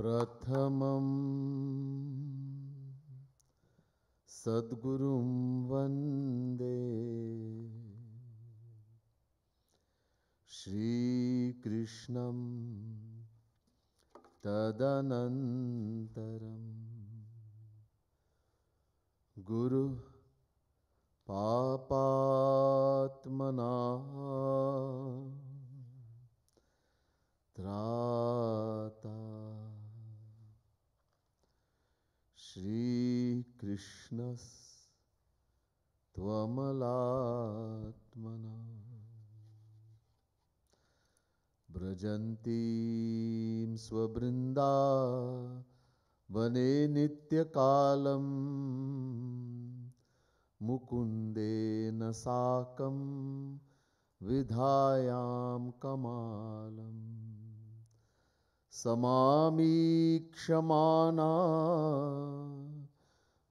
प्रथमम् सद्गुरुं वन्दे श्रीकृष्णं तदनन्तरं गुरु पापात्मना त्रा श्रीकृष्णस्त्वमलात्मना व्रजन्तीं वने नित्यकालम् मुकुन्देन साकं विधायां कमालम् समामीक्षमाना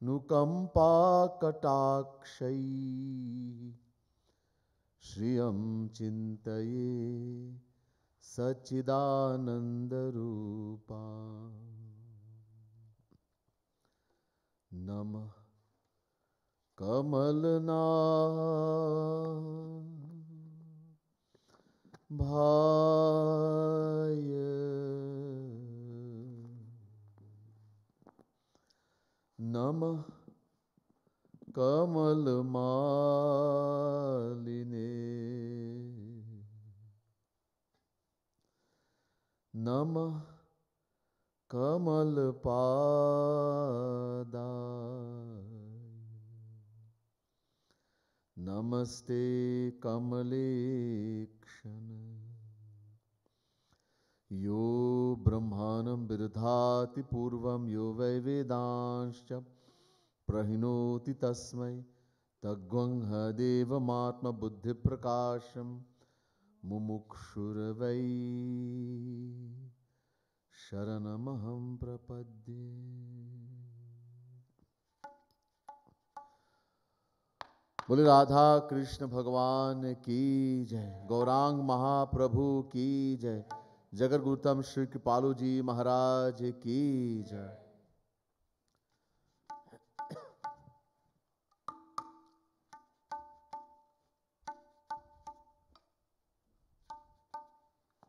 नुकम्पाकटाक्षैः श्रियं चिन्तये सच्चिदानन्दरूपा नमः भाय नम कमल मालिने नम कमल पादा नमस्ते कमलेक्षण यो ब्रह्मानं विदधाति पूर्वं यो वै वेदांश्च प्रहिणोति तस्मै तद्वंहदेवमात्मबुद्धिप्रकाशं मुमुक्षुर्वै शरणमहं प्रपद्ये बोले राधा कृष्ण भगवान की जय गौरांग महाप्रभु की जय जगत गुरुतम श्री कृपालू जी महाराज की जय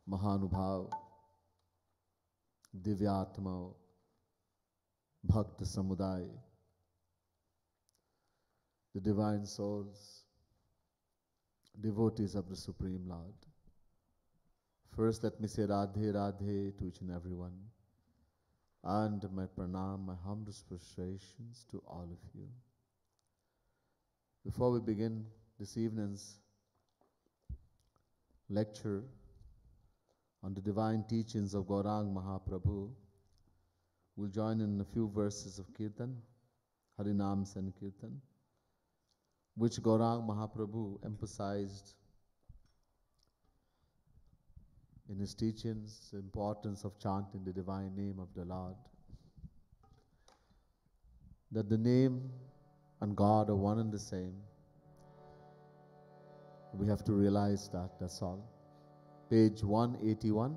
महानुभाव दिव्यात्मा भक्त समुदाय the divine souls devotees of the supreme lord First, let me say Radhe Radhe to each and everyone, and my pranam, my humblest appreciations to all of you. Before we begin this evening's lecture on the divine teachings of Gaurang Mahaprabhu, we'll join in a few verses of Kirtan, Harinam and Kirtan, which Gaurang Mahaprabhu emphasized in his teachings the importance of chanting the divine name of the Lord. That the name and God are one and the same. We have to realize that, that's all. Page 181.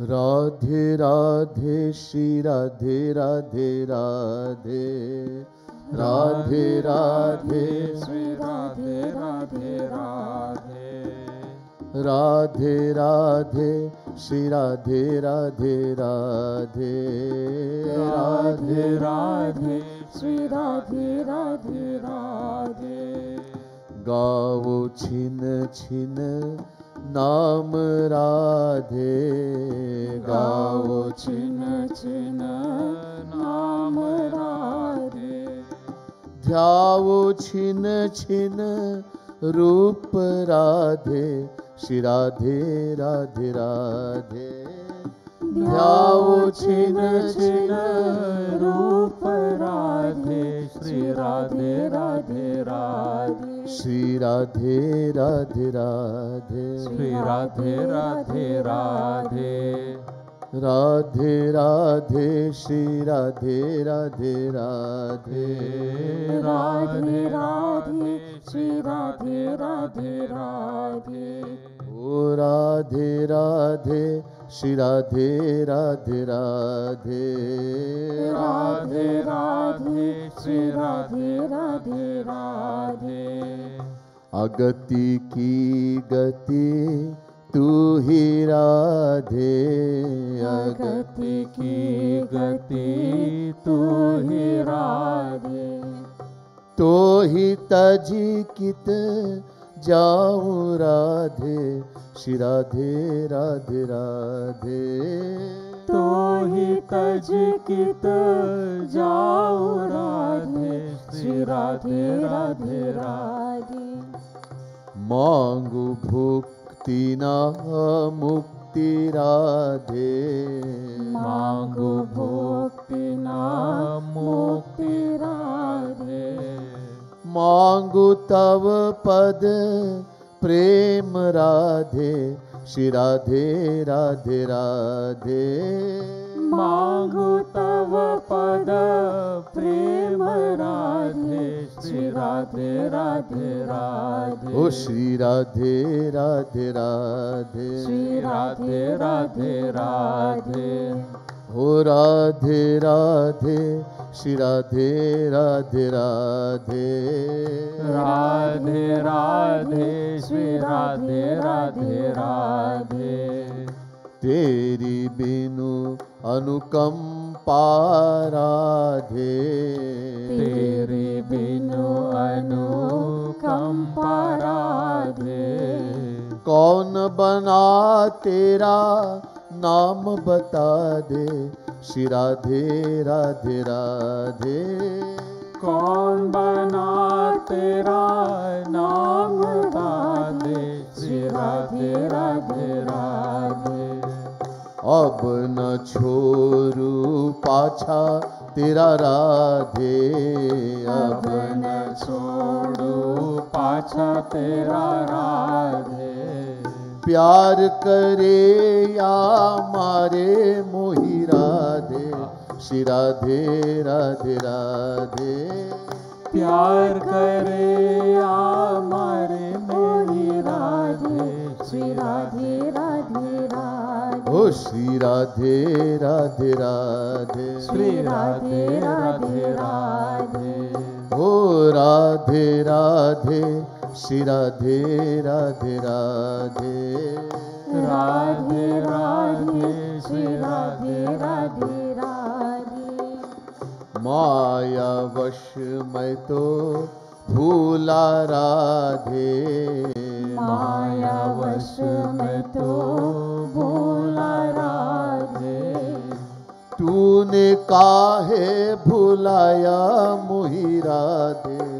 Radhe Radhe Shri Radhe Radhe Radhe Radhe Radhe Shri Radhe Radhe Radhe Radhe Radhe Shri Radhe Radhe Radhe Radhe Radhe Shri Radhe Radhe Radhe गाओ छिन छिन नाम राधे गाओ छिन छिन नाम राधे ध्याओ छिन छिन रूप राधे श्री राधे राधे राधे ध्यावो छिन छिन रूप राधे श्री राधे राधे राधे श्री राधे राधे राधे श्री राधे राधे राधे राधे राधे श्री राधे राधे राधे राधे राधे श्री राधे राधे राधे ओ राधे राधे श्री राधे राधे राधे राधे राधे श्री राधे राधे राधे अगति की गति तू ही राधे गति की गति तू ही राधे तो ही तजी कित जाऊ राधे श्री राधे राधे राधे तो ही तज कित जाओ राधे श्री राधे राधे राधे मांगू भूख ना मुक्ति राधे मांगो भक्तिना मुक्ति राधे मांगो तव पद प्रेम राधे श्री राधे राधे राधे मांगू तव पद प्रेम राधे श्री राधे राधे राधे ओ श्री राधे राधे राधे श्री राधे राधे राधे हो राधे राधे श्री राधे राधे राधे राधे राधे श्री राधे राधे राधे तेरी बिनु अनुकंपा राधे तेरे बिनु अनुकंपा राधे कौन बना तेरा नाम बता दे श्री राधे राधे राधे कौन बना तेरा नाम राधे श्री राधे राधे राधे अब न छोरू पाछा तेरा राधे अब न छोड़ू पाछा तेरा राधे प्यार करे या मारे मोही राधे श्री राधे राधे राधे प्यार करे हमारे मेरी राधे श्री राधे राधे राधे ओ श्री राधे राधे राधे श्री राधे राधे राधे ओ राधे राधे श्री राधे राधे राधे राधे राधे श्री राधे राधे राधे माया वश मैं तो भूला राधे माया वश मैं तो भूला राधे तूने काहे भुलाया मुही राधे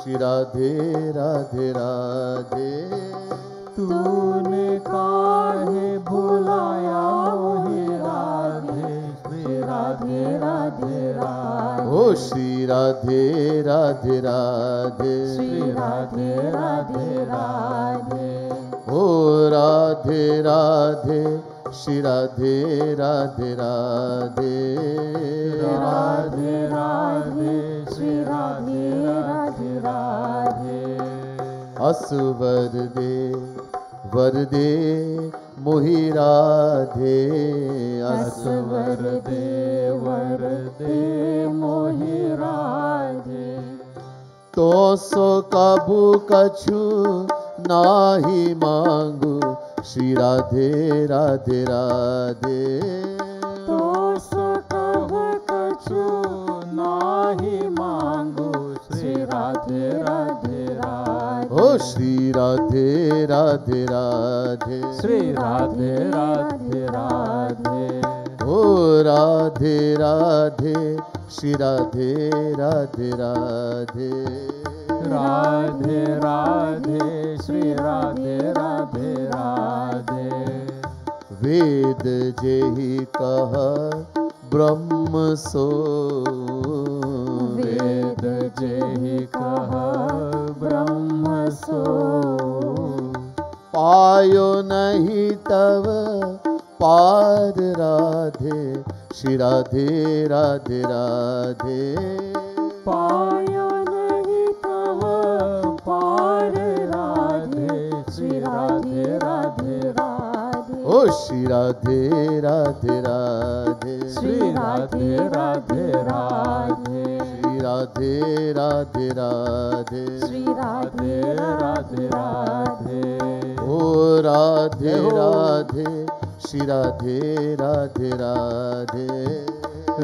श्री राधे राधे राधे तूने काहे भुलाया मुही राधे राधे राधे ओ श्री राधे राधे राधे श्री राधे राधे राधे हो राधे राधे श्री राधे राधे राधे राधे राधे श्री राधे राधे राधे असुवर दे असवर दे मोहिराधे राधे असवर दे वर दे मोहि तो सो कबू कछु नाही मांगू श्री राधे राधे राधे तो सो कबू कछु नाही मांगू श्री राधे राधे श्री राधे राधे राधे श्री राधे राधे राधे हो राधे राधे श्री राधे राधे राधे राधे राधे श्री राधे राधे राधे वेद ही कहा ब्रह्म सो वेद ही कहा पायो नहि त राधे श्रीराधे राधे राधे पायो न तव पार राधे श्रीराधे राधे श्री राधे राधे राधे श्री राधे राधे राधे श्री राधे राधे राधे श्री राधे राधे राधे ओ राधे राधे श्री राधे राधे राधे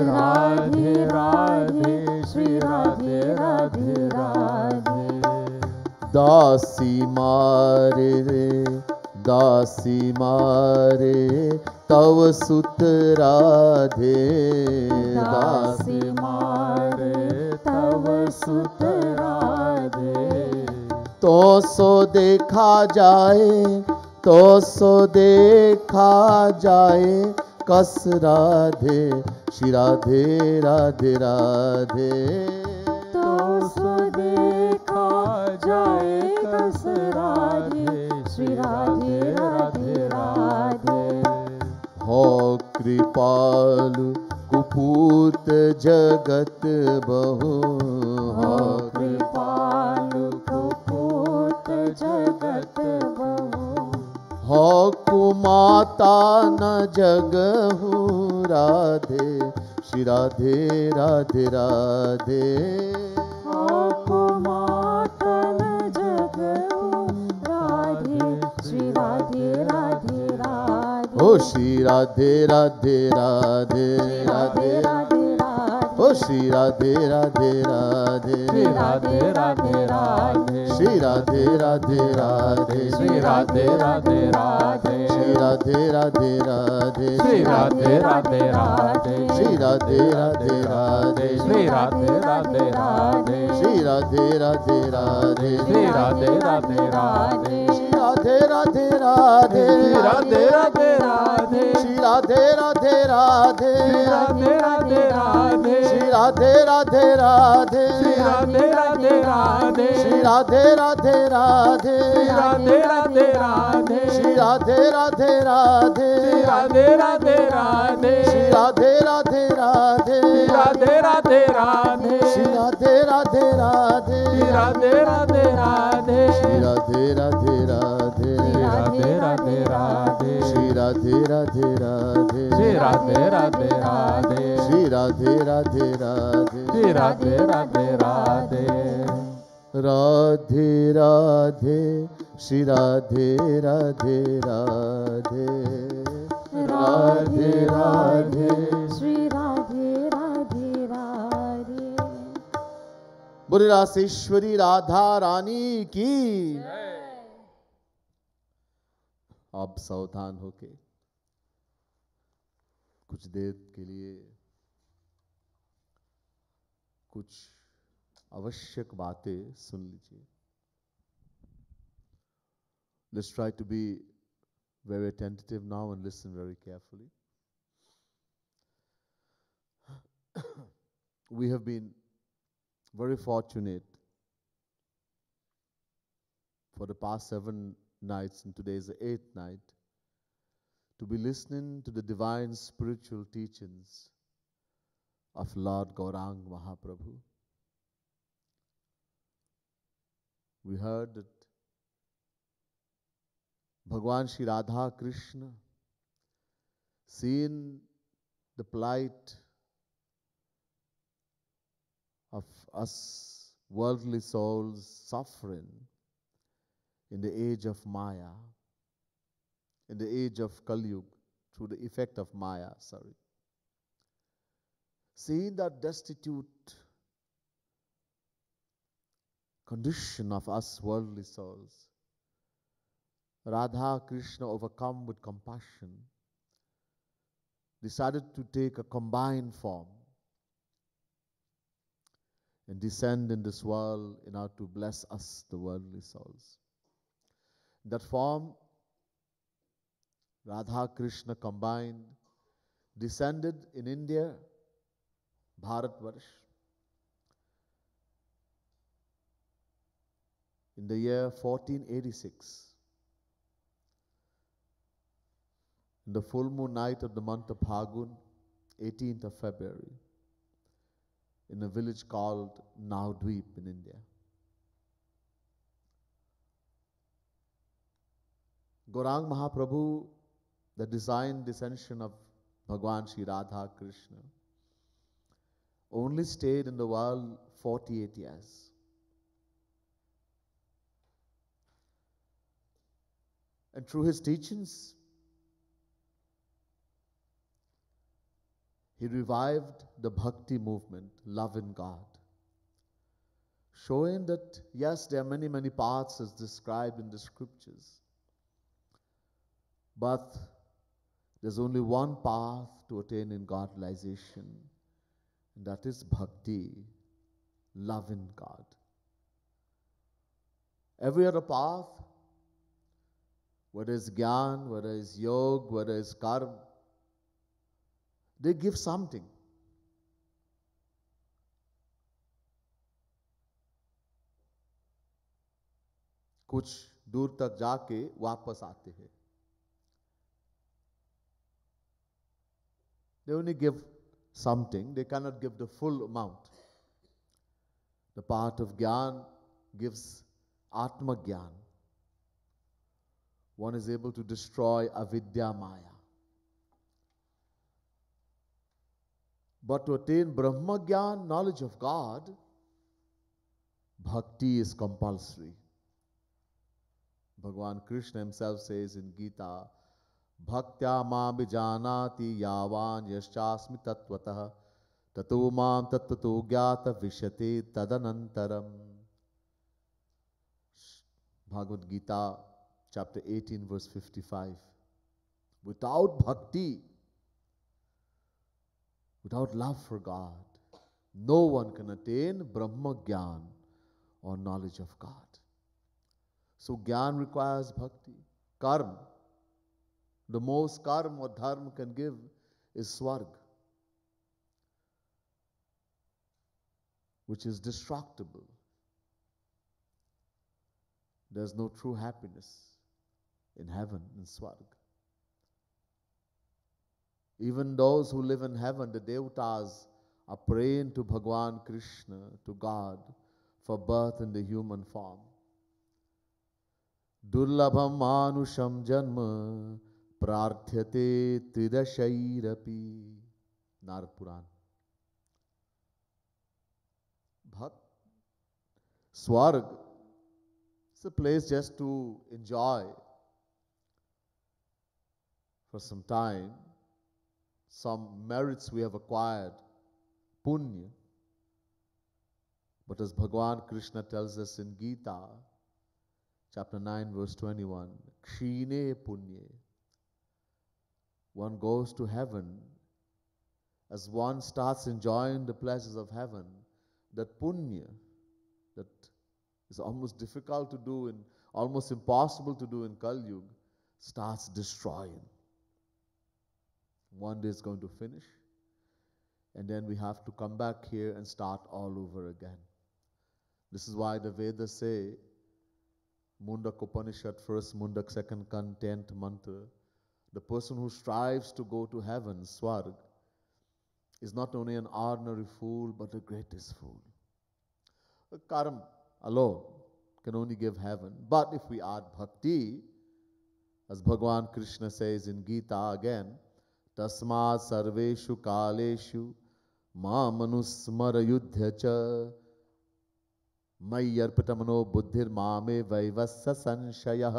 राधे राधे श्री राधे राधे राधे दासी मारे रे दासी मारे तव सुत राधे दासी मारे तव सुत राधे तो सो देखा जाए तो सो देखा जाए कस राधे श्री राधे राधे राधे तो सो देखा जाए कस राधे श्री राधे कृपालु कुपूत जगत बहु कृपालु कुपूत जगत बहु हकु माता न जगहु राधे श्री राधे राधे राधे हकु माता श्री राधे राधे राधे ओ श्री राधे राधे राधे राधे राधे श्री राधे राधे राधे श्री राधे राधे राधे श्री राधे राधे राधे श्री राधे राधे राधे श्री राधे राधे राधे श्री राधे राधे राधे श्री राधे राधे राधे श्री राधे राधे राधे श्री राधे राधे राधे श्री राधे राधे राधे राधे राधे राधे राधे राधे राधे श्री राधे राधे राधे राधे राधे राधे राधे राधे राधे राधे श्री राधे राधे राधे राधे राधे राधे श्री राधे राधे राधे राधे राधे राधे श्री राधे राधे राधे राधे राधे राधे श्री राधे राधे राधे राधे राधे राधे श्री राधे राधे राधे राधे राधे राधे श्री राधे राधे राधे श्री राधे राधे राधे श्री राधे राधे राधे श्री राधे राधे राधे राधे राधे श्री राधे राधे राधे राधे राधे श्री राधे राधे राधे बुरी राशेश्वरी राधा रानी की आप सावधान होके कुछ देर के लिए कुछ आवश्यक बातें सुन लीजिए Let's try to be very attentive now and listen very carefully. we have been very fortunate for the past seven nights, and today is the eighth night, to be listening to the divine spiritual teachings of Lord Gaurang Mahaprabhu. We heard that Bhagwan Sri Radha Krishna, seeing the plight of us worldly souls suffering, in the age of Maya, in the age of Kali Yuga, through the effect of Maya, sorry. Seeing that destitute condition of us worldly souls, Radha Krishna, overcome with compassion, decided to take a combined form and descend in this world in order to bless us, the worldly souls that form Radha Krishna combined descended in India, Bharatvarsh. In the year 1486, in the full moon night of the month of Phagun, 18th of February, in a village called Naudweep in India. Gorang Mahaprabhu, the divine descension of Bhagwan Sri Radha Krishna, only stayed in the world 48 years. And through his teachings, he revived the bhakti movement, love in God, showing that, yes, there are many, many paths as described in the scriptures. But there's only one path to attain in God realization, and that is bhakti, love in God. Every other path, whether it's gyan, whether it's yoga, whether it's karma, they give something. कुछ दूर तक जाके वापस आते हैं They only give something, they cannot give the full amount. The path of Gyan gives Atma Gyan. One is able to destroy avidya maya. But to attain Brahma Gyan, knowledge of God, bhakti is compulsory. Bhagavan Krishna himself says in Gita, भक्त्या मां जानाति यावान् यश्चास्मि तत्त्वतः ततो मां तत्त्वतो ज्ञातविशते तदनन्तरम् Bhagavad Gita chapter 18 verse 55 without bhakti without love for God no one can attain brahma gyan और नॉलेज ऑफ गॉड सो ज्ञान रिक्वायर्स भक्ति कर्म The most karma or dharma can give is swarg, which is destructible. There's no true happiness in heaven, in swarg. Even those who live in heaven, the devatas, are praying to Bhagwan Krishna, to God, for birth in the human form. Durlabham Manusham Janma प्रार्थ्यते त्रिदशरपी Narad Purana बहुत swarg it's a place just to enjoy for some time some merits we have acquired punya but as bhagwan krishna tells us in gita chapter 9 verse 21 kshine punye one goes to heaven, as one starts enjoying the pleasures of heaven, that punya that is almost difficult to do and almost impossible to do in Kali Yuga starts destroying. One day it's going to finish, and then we have to come back here and start all over again. This is why the Vedas say, Mundak Upanishad, first Mundak, second content mantra the person who strives to go to heaven, Swarg, is not only an ordinary fool, but the greatest fool. The karma alone can only give heaven. But if we add bhakti, as Bhagavan Krishna says in Gita again, Tasma sarveshu kaleshu ma manusmara yudhya cha मय्यर्पितमनो buddhir मे वैवस्स संशयः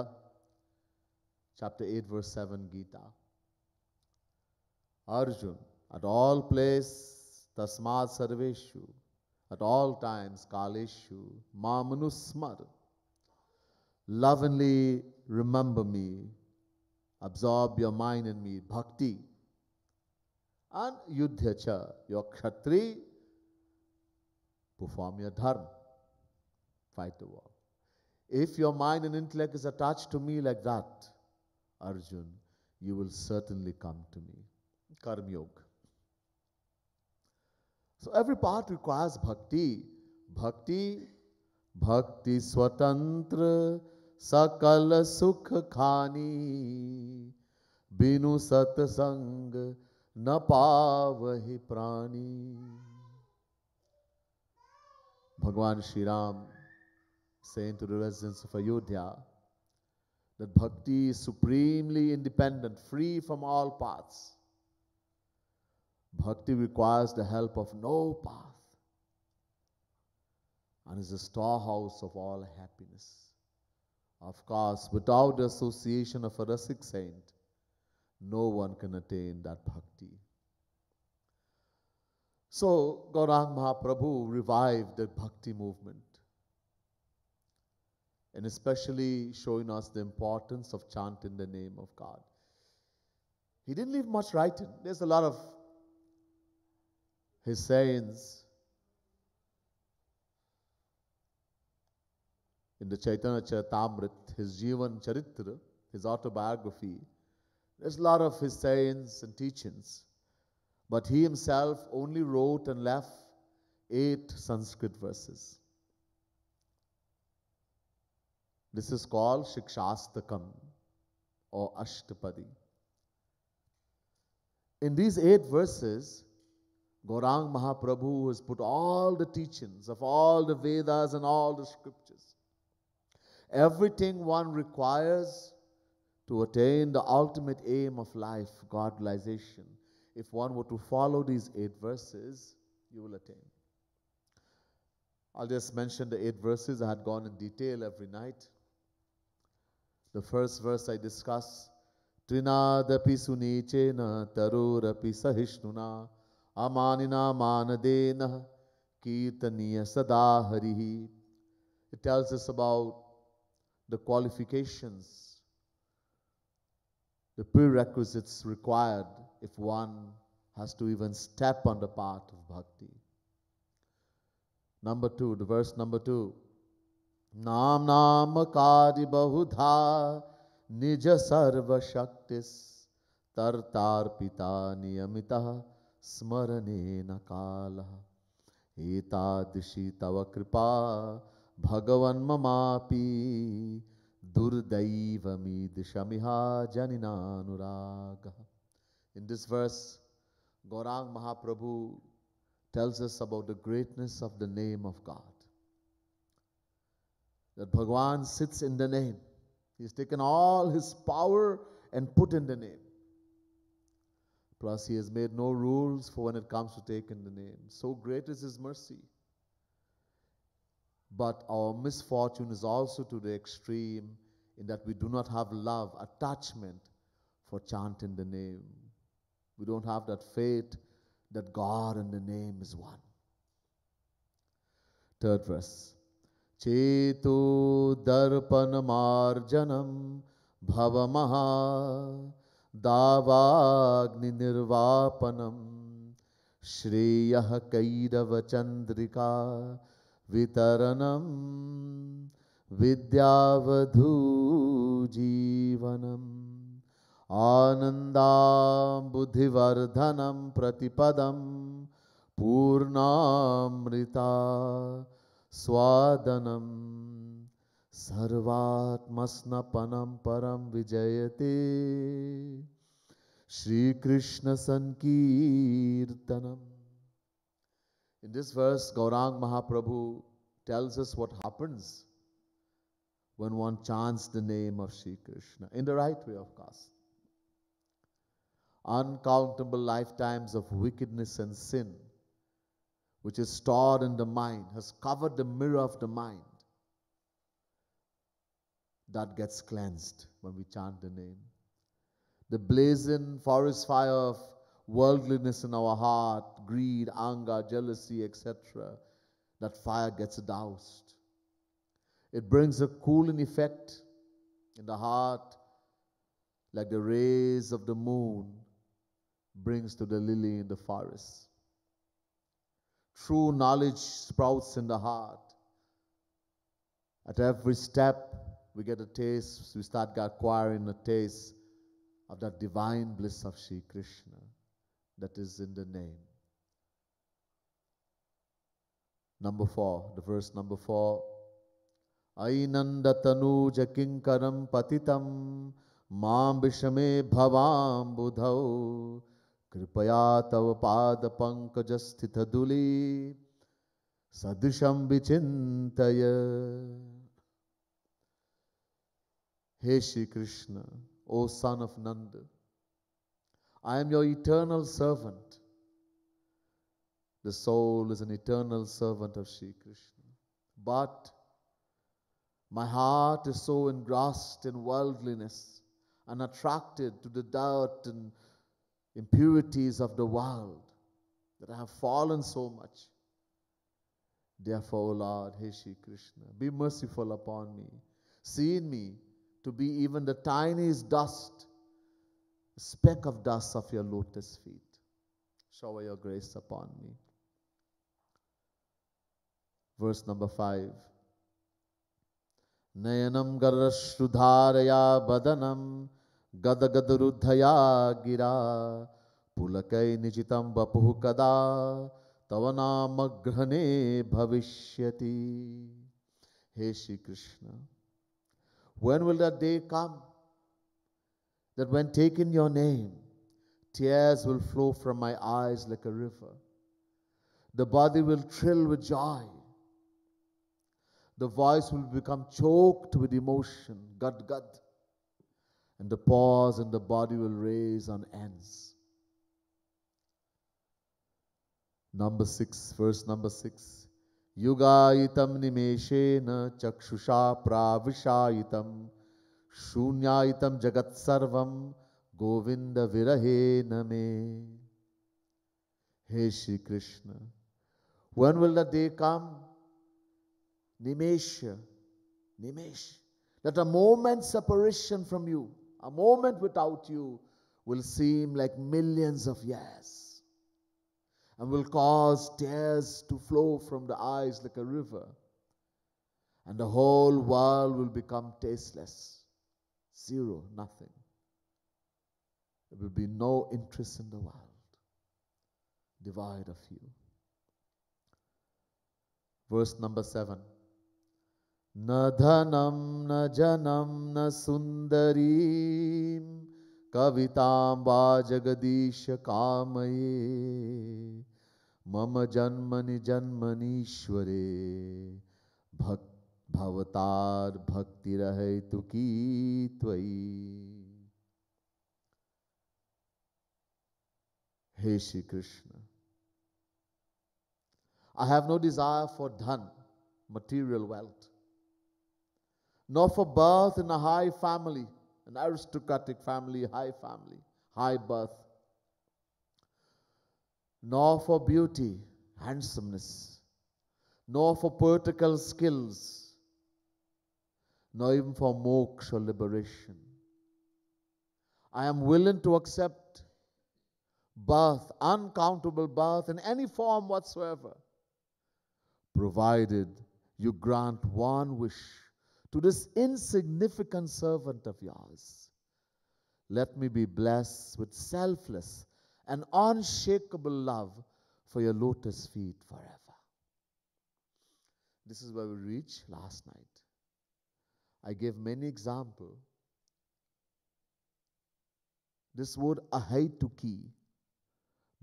chapter 8, verse 7 Gita. Arjun, at all places, tasmat sarveshu, at all times, kaleshu, mamanusmar. Lovingly remember me, absorb your mind in me, bhakti. And yudhyacha, your kshatri, perform your dharma, fight the war. If your mind and intellect is attached to me like that, Arjun, you will certainly come to me. Karma Yoga. So every part requires bhakti. Bhakti, bhakti swatantra, sakal sukh khani, binu satsang prani. Bhagwan प्राणी Ram, saying to the residents of Ayodhya, that bhakti is supremely independent, free from all paths. Bhakti requires the help of no path and is the storehouse of all happiness. Of course, without the association of a Rasic saint, no one can attain that bhakti. So, Gaurang Mahaprabhu revived the bhakti movement and especially showing us the importance of chanting the name of God. He didn't leave much writing. There's a lot of his sayings in the Chaitanya Charitamrit, his Jivan Charitra, his autobiography. There's a lot of his sayings and teachings. But he himself only wrote and left eight Sanskrit verses. This is called Shikshastakam or Ashtapadi. In these eight verses, Gaurang Mahaprabhu has put all the teachings of all the Vedas and all the scriptures. Everything one requires to attain the ultimate aim of life, God realization. If one were to follow these eight verses, you will attain. I'll just mention the eight verses. I had gone in detail every night. The first verse I discussed त्रिनादपि सुनीचेन तरोरपि amanina अमानिना मानदेन कीर्तनीय सदा हरिः It tells us about the qualifications, the prerequisites required if one has to even step on the path of bhakti. Number two, the verse number two. नाम नाम कार्य बहुधा निज सर्वशक्ति नियमित स्मरणे न काल एतादृशी तव कृपा भगवन्ममापि दुर्दैवमीदृशमिहा जनिनानुराग in this verse Gauranga Mahaprabhu tells us about the greatness of the name of God. that Bhagwan sits in the name. He's taken all his power and put in the name. Plus, he has made no rules for when it comes to taking the name. So great is his mercy. But our misfortune is also to the extreme in that we do not have love, attachment for chanting the name. We don't have that faith that God and the name is one. Third verse. भव चेतो दर्पणमार्जनं भवमहा दावाग्निर्वापनं श्रेयः कैरवचन्द्रिका वितरणं विद्यावधूजीवनम् आनन्दाम्बुधिवर्धनं प्रतिपदं पूर्णामृता स्वादनं सर्वात्मस्नपनं परं विजयते श्रीकृष्णसङ्कीर्तनम् In this verse, Gaurang Mahaprabhu tells us what happens when one chants the name of Sri Krishna, in the right way, of course. Uncountable lifetimes of wickedness and sin which is stored in the mind, has covered the mirror of the mind. That gets cleansed when we chant the name. The blazing forest fire of worldliness in our heart, greed, anger, jealousy, etc., that fire gets doused. It brings a cooling effect in the heart, like the rays of the moon brings to the lily in the forest. True knowledge sprouts in the heart. At every step, we get a taste, we start acquiring a taste of that divine bliss of Sri Krishna that is in the name. Number four, the verse number four. Ainandatanu jakinkaram patitam mam विषमे bhavam budhau. कृपया तव पादपङ्कजस्थितदुली सदृशं विचिन्तय हे श्री कृष्ण ओ son of Nanda, I am your eternal servant. The soul is an eternal servant of Sri Krishna. But my heart is so engrossed in worldliness and attracted to the doubt and impurities of the world, that I have fallen so much. Therefore, O Lord, Heshi Krishna, be merciful upon me. See in me to be even the tiniest dust, speck of dust of your lotus feet. Shower your grace upon me. Verse number five. नयनं गर्रश्रुधारया badanam. गदगदरुद्धया when will that day come that when taking your name tears will flow from my eyes like a river the body will thrill with joy the voice will become choked with emotion gad gad and the paws and the body will raise on ends. Number six, verse number six. Yuga itam nimeshena chakshusha pravisha itam shunya itam jagat sarvam govinda virahe name. He Shri Krishna. When will the day come? Nimesh, Nimesh. That a moment's separation from you. A moment without you will seem like millions of years and will cause tears to flow from the eyes like a river. And the whole world will become tasteless zero, nothing. There will be no interest in the world, Divide of you. Verse number seven. न धनम न जनम न सुंदरी कविता वा जगदीश कामये मम जन्मनि जन्मनीश्वरे भक् भवतार भक्तिरहेतुकी त्वयि हे Shri Krishna I have no desire for dhan material wealth nor for birth in a high family, an aristocratic family, high family, high birth, nor for beauty, handsomeness, nor for poetical skills, nor even for moksha liberation. I am willing to accept birth, uncountable birth, in any form whatsoever, provided you grant one wish to this insignificant servant of yours. Let me be blessed with selfless and unshakable love for your lotus feet forever. This is where we reach last night. I gave many examples. This word ahaituki,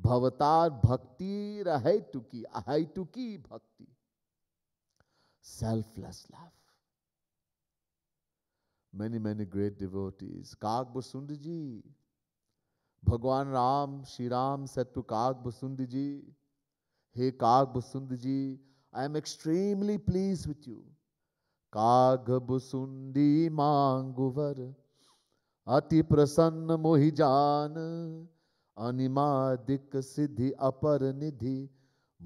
bhavatar bhakti rahaituki, ahaituki bhakti, selfless love. many, many great devotees. Kagbusundi ji, Bhagwan Ram, Shri Ram said to Kagbusundi ji, Hey Kagbusundi ji, I am extremely pleased with you. Kaag Basundi manguvar, Ati प्रसन्न मोहि जान अनिमादिक सिद्धि अपर निधि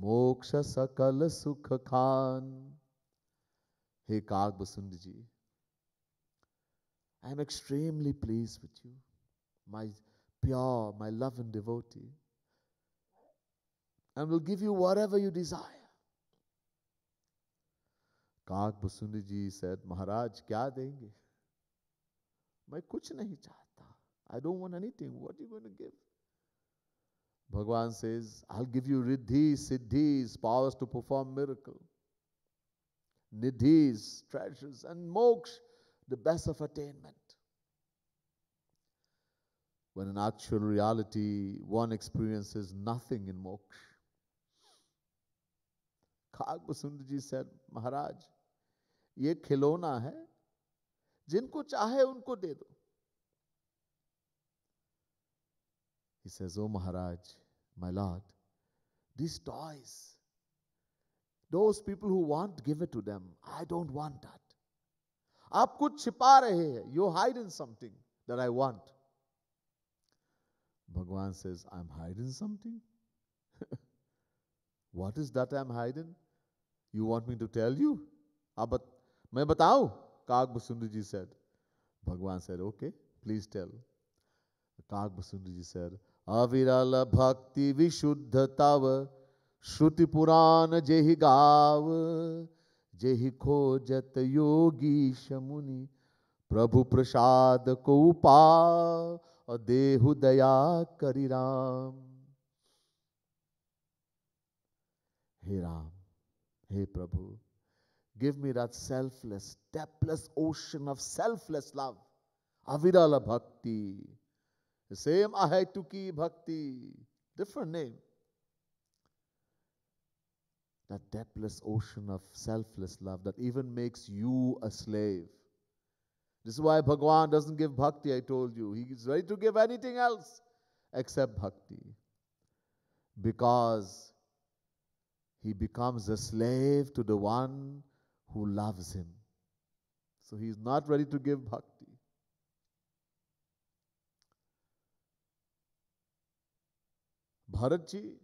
मोक्ष सकल सुख खान हे काग बसुंद जी I am extremely pleased with you, my pure, my love and devotee, and will give you whatever you desire. Kaak Basundi Ji said, महाराज क्या देंगे मैं कुछ I don't want anything. What are you going to give? Bhagwan says, I'll give you riddhi, siddhis, powers to perform miracle, nidhis, treasures, and moksha the best of attainment. When in actual reality, one experiences nothing in moksha. खागव सुंदर जी sir महाराज ये खिलौना है जिनको चाहे उनको दे He says, Oh Maharaj, my Lord, these toys, those people who want, give it to them. I don't want that. आप कुछ छिपा रहे हैं you hide in something that I want Bhagwan says I am hide in something what is that I am hide in you want me to tell you आप बत, मैं बताऊं Kag Basundar ji said Bhagwan said okay please tell Kag Basundar ji said अविरल भक्ति विशुद्ध तव श्रुति पुराण जेहि गाव जेहि खोजत योगी शमुनि प्रभु प्रसाद को उपा और देहु दया करी राम हे राम हे प्रभु give me that selfless depthless ocean of selfless love अविरल भक्ति सेम की bhakti different name that depthless ocean of selfless love that even makes you a slave. This is why Bhagwan doesn't give bhakti, I told you. He's ready to give anything else except bhakti. Because he becomes a slave to the one who loves him. So he's not ready to give bhakti. Bharatji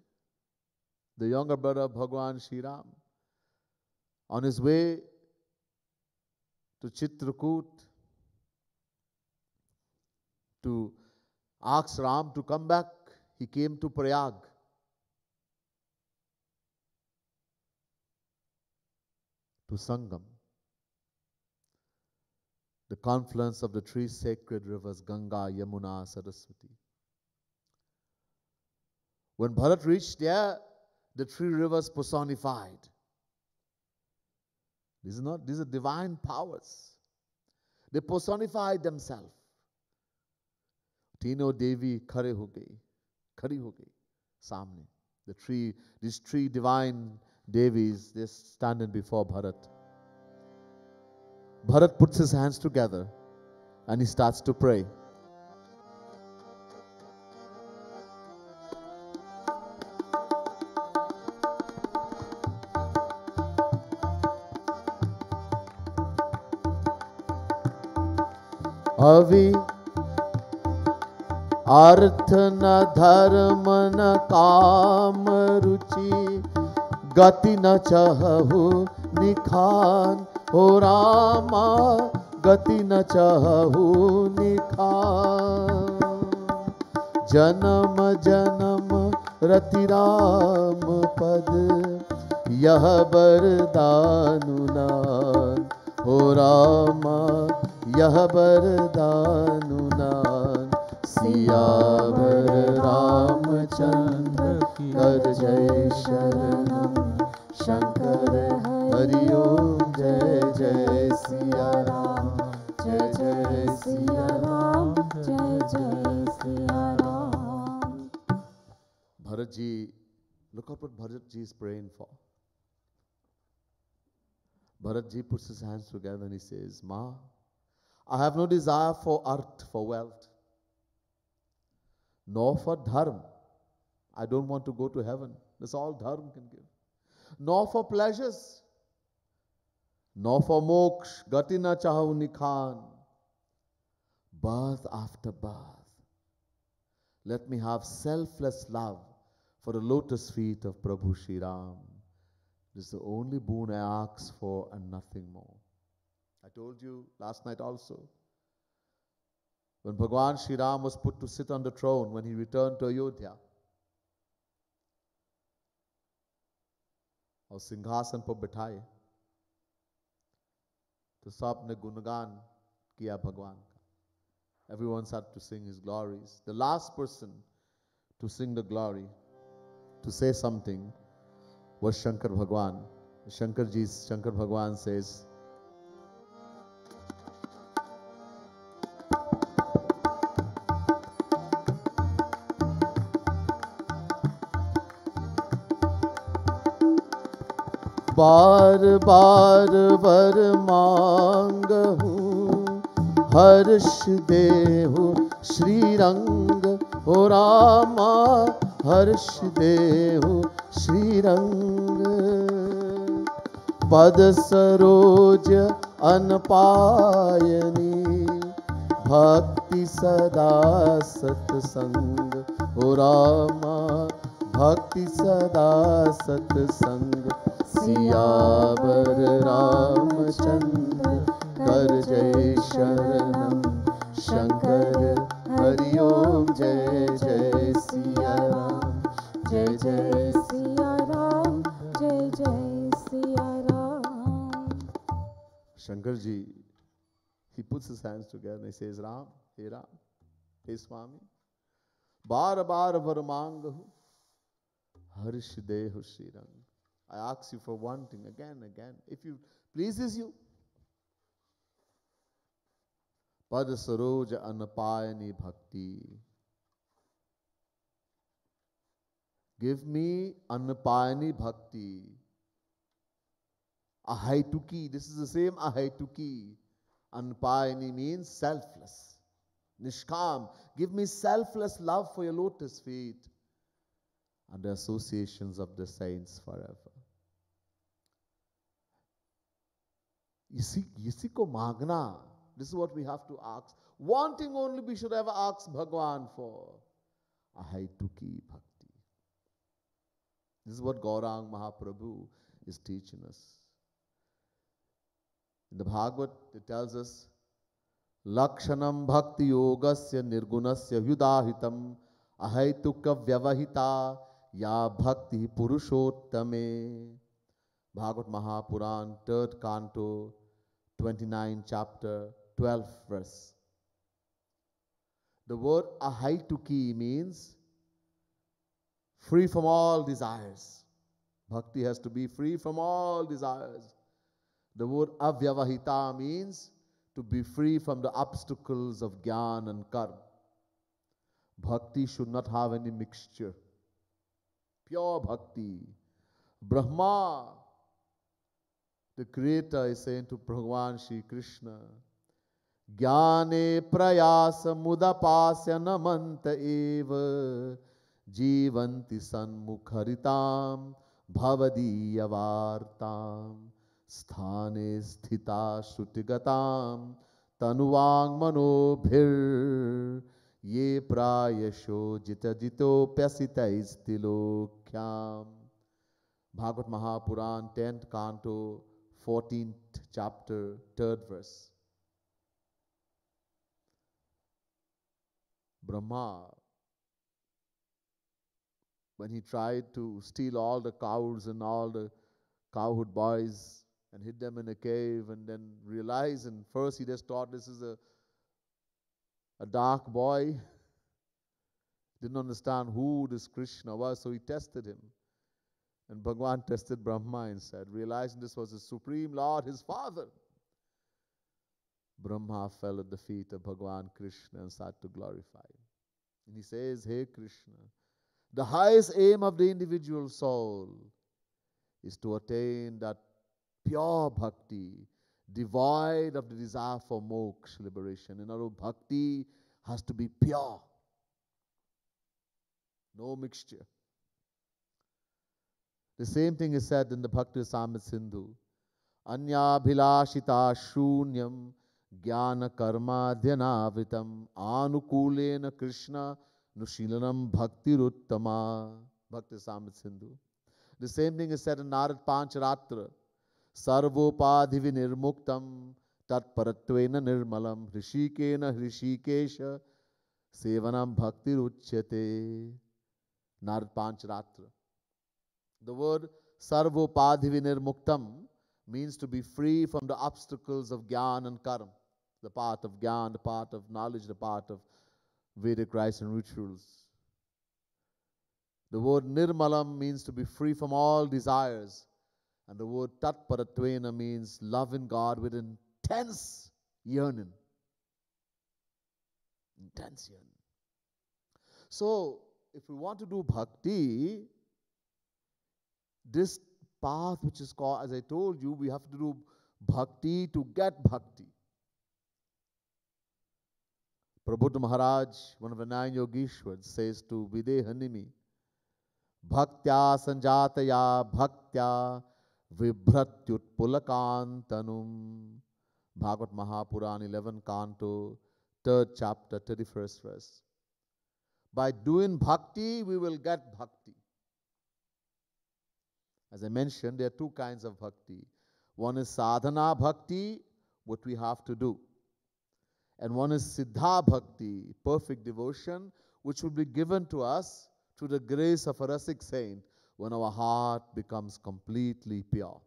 the younger brother of Bhagwan Sri Ram. On his way to Chitrakoot to ask Ram to come back, he came to Prayag. To Sangam, the confluence of the three sacred rivers Ganga, Yamuna, Saraswati. When Bharat reached there, the three rivers personified. These are not these are divine powers. They personified themselves. Tino Devi, Kari हो गई खड़ी हो the three these three divine devis they are standing before bharat bharat puts his hands together and he starts to pray अवि अर्थ न धर्म न काम रुचि गति न चहु निखान हो रामा गति न चहु निखान जन्म जन्म रति राम पद यह बरदानुना हो रामा यह बरदानुदान सियावर रामचंद्र कर जय शरणम शंकर जय जय जय जय जय जय भरत जी look at what Bharat ji is praying for. Bharat ji puts his hands together and he says, Ma, I have no desire for art, for wealth, nor for dharma. I don't want to go to heaven. That's all dharma can give. Nor for pleasures, nor for moksha, gatina chahau nikhan. Birth after birth. Let me have selfless love for the lotus feet of Prabhu Sri Ram. This is the only boon I ask for and nothing more. I told you last night also. When Bhagwan Sri Ram was put to sit on the throne when he returned to Ayodhya, or Singhasan Pabbatai, to Sapna Gunagan Kiya Bhagwan. Everyone started to sing his glories. The last person to sing the glory, to say something, was Shankar Bhagwan. Shankarji's Shankar Bhagwan says, बार बार वर मांग हर्ष दे श्री रंग हो रामा हर्ष दे श्री रंग पद सरोज अनपायनी भक्ति सदा सतसंग हो रामा भक्ति सदा सत्संग सियावर रामचंद्र कर जय शरण शंकर हरिओम जय जय सिया राम जय जय सिया राम जय जय सिया राम शंकर जी he puts his hands together and he says ram hey ram हे स्वामी बार बार वर मांग हर्ष देह Shri I ask you for one thing again, again. If it pleases you. Pad Saroj Anapayani Bhakti. Give me Anapayani Bhakti. Ahaituki. This is the same Ahaituki. Anapayani means selfless. Nishkam. Give me selfless love for your lotus feet and the associations of the saints forever. इसी इसी को मांगना this what we have to आक्स wanting only B should आक्स भगवान for I to की भक्ति this what Gaurang Mahaprabhu is teaching us in the Bhagavat tells us लक्षणम भक्ति योग से निर्गुण से अहैतुक व्यवहिता या भक्ति पुरुषोत्तमे भागवत महापुराण टर्ट कांटो 29, chapter 12 verse. The word ahaituki means free from all desires. Bhakti has to be free from all desires. The word avyavahita means to be free from the obstacles of gyan and karma. Bhakti should not have any mixture. Pure bhakti. Brahma The Creator is saying to bhagwan Shri Krishna, ज्ञाने प्रयास मुदपास्य न मंत एव जीवन्ति सन्मुखरितां भवदीयवार्तां स्थाने स्थिता श्रुतिगतां तनुवाङ्मनोभिर् ये प्रायशो जितजितोप्यसितैस्तिलोख्याम् Bhagavat Mahapurana tenth canto 14th chapter, 3rd verse. Brahma, when he tried to steal all the cows and all the cowherd boys and hid them in a cave and then realized, and first he just thought this is a, a dark boy, didn't understand who this Krishna was, so he tested him. And Bhagwan tested Brahma and said, realizing this was his supreme Lord, his father. Brahma fell at the feet of Bhagwan Krishna and started to glorify him. And he says, Hey Krishna, the highest aim of the individual soul is to attain that pure bhakti, devoid of the desire for moksha liberation. In other words, bhakti has to be pure, no mixture. The same thing is said in the Bhakti Samit Sindhu. Anya bhilashita shunyam jnana karma dhyanavitam anukulena krishna nushilanam bhakti ruttama. Bhakti Samit Sindhu. The same thing is said in Narad Pancharatra. Sarvopadhi vinirmuktam tatparatvena nirmalam hrishikena hrishikesha sevanam bhakti ruchyate. Narad Pancharatra. The word sarvopadhi muktam means to be free from the obstacles of gyan and karma, the path of gyan, the path of knowledge, the path of Vedic rites and rituals. The word nirmalam means to be free from all desires. And the word tatparatvena means loving God with intense yearning. Intense yearning. So, if we want to do bhakti, this path which is called, as I told you, we have to do bhakti to get bhakti. Prabhu Maharaj, one of the nine yogishwars, says to Videhanimi, Bhaktya Sanjataya Bhaktya Vibhratyutpulakantanum. Bhagavad Mahapuran 11 Kanto, 3rd chapter, 31st verse. By doing bhakti, we will get bhakti. As I mentioned, there are two kinds of bhakti. One is sadhana bhakti, what we have to do. And one is siddha bhakti, perfect devotion, which will be given to us through the grace of a rasic saint when our heart becomes completely pure.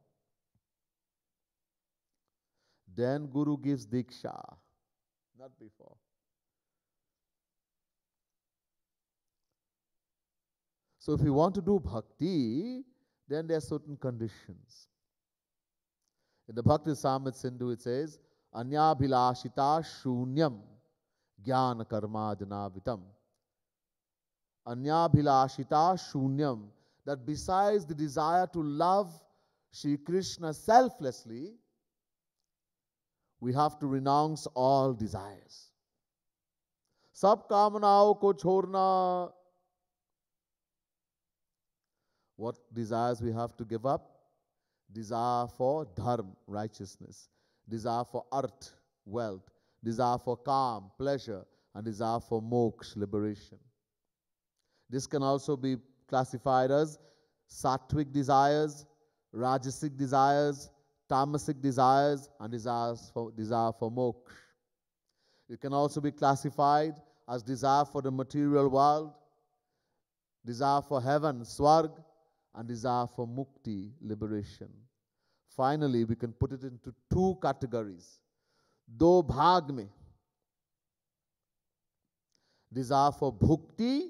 Then Guru gives Diksha, not before. So if you want to do bhakti, then there are certain conditions. In the Bhakti Samit Sindhu, it says, Anyabhilashita shunyam jnana karma janavitam. Anyabhilashita shunyam. That besides the desire to love Shri Krishna selflessly, we have to renounce all desires. Sab कामनाओं ko छोड़ना what desires we have to give up? Desire for dharma, righteousness. Desire for art, wealth. Desire for calm, pleasure. And desire for moksha, liberation. This can also be classified as sattvic desires, rajasic desires, tamasic desires, and desires for, desire for moksha. It can also be classified as desire for the material world, desire for heaven, swarg, and desire for mukti, liberation. Finally, we can put it into two categories. Do bhag me. desire for bhukti.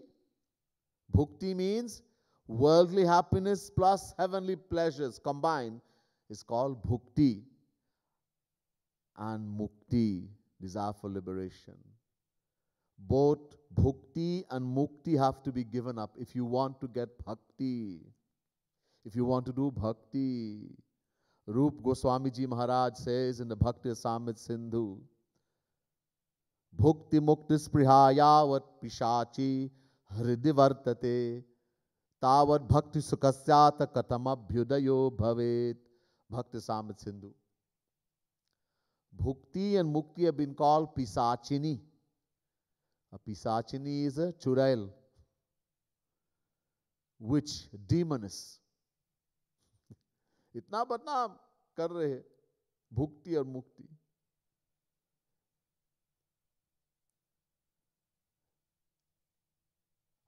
Bhukti means worldly happiness plus heavenly pleasures combined is called bhukti. And mukti, desire for liberation. Both bhukti and mukti have to be given up if you want to get bhakti. If you want to do bhakti, Rup ji Maharaj says in the Bhakti Samit Sindhu, भुक्ति मुक्ति स्पृहायावत पिशाची हृदय वर्तते तावत भक्ति सुखस्यात katam abhyudayo bhavet bhakti सामित sindhu Bhukti and Mukti have been called Pisachini. A Pisachini is a churail, which demoness. इतना बदनाम कर रहे भुक्ति और मुक्ति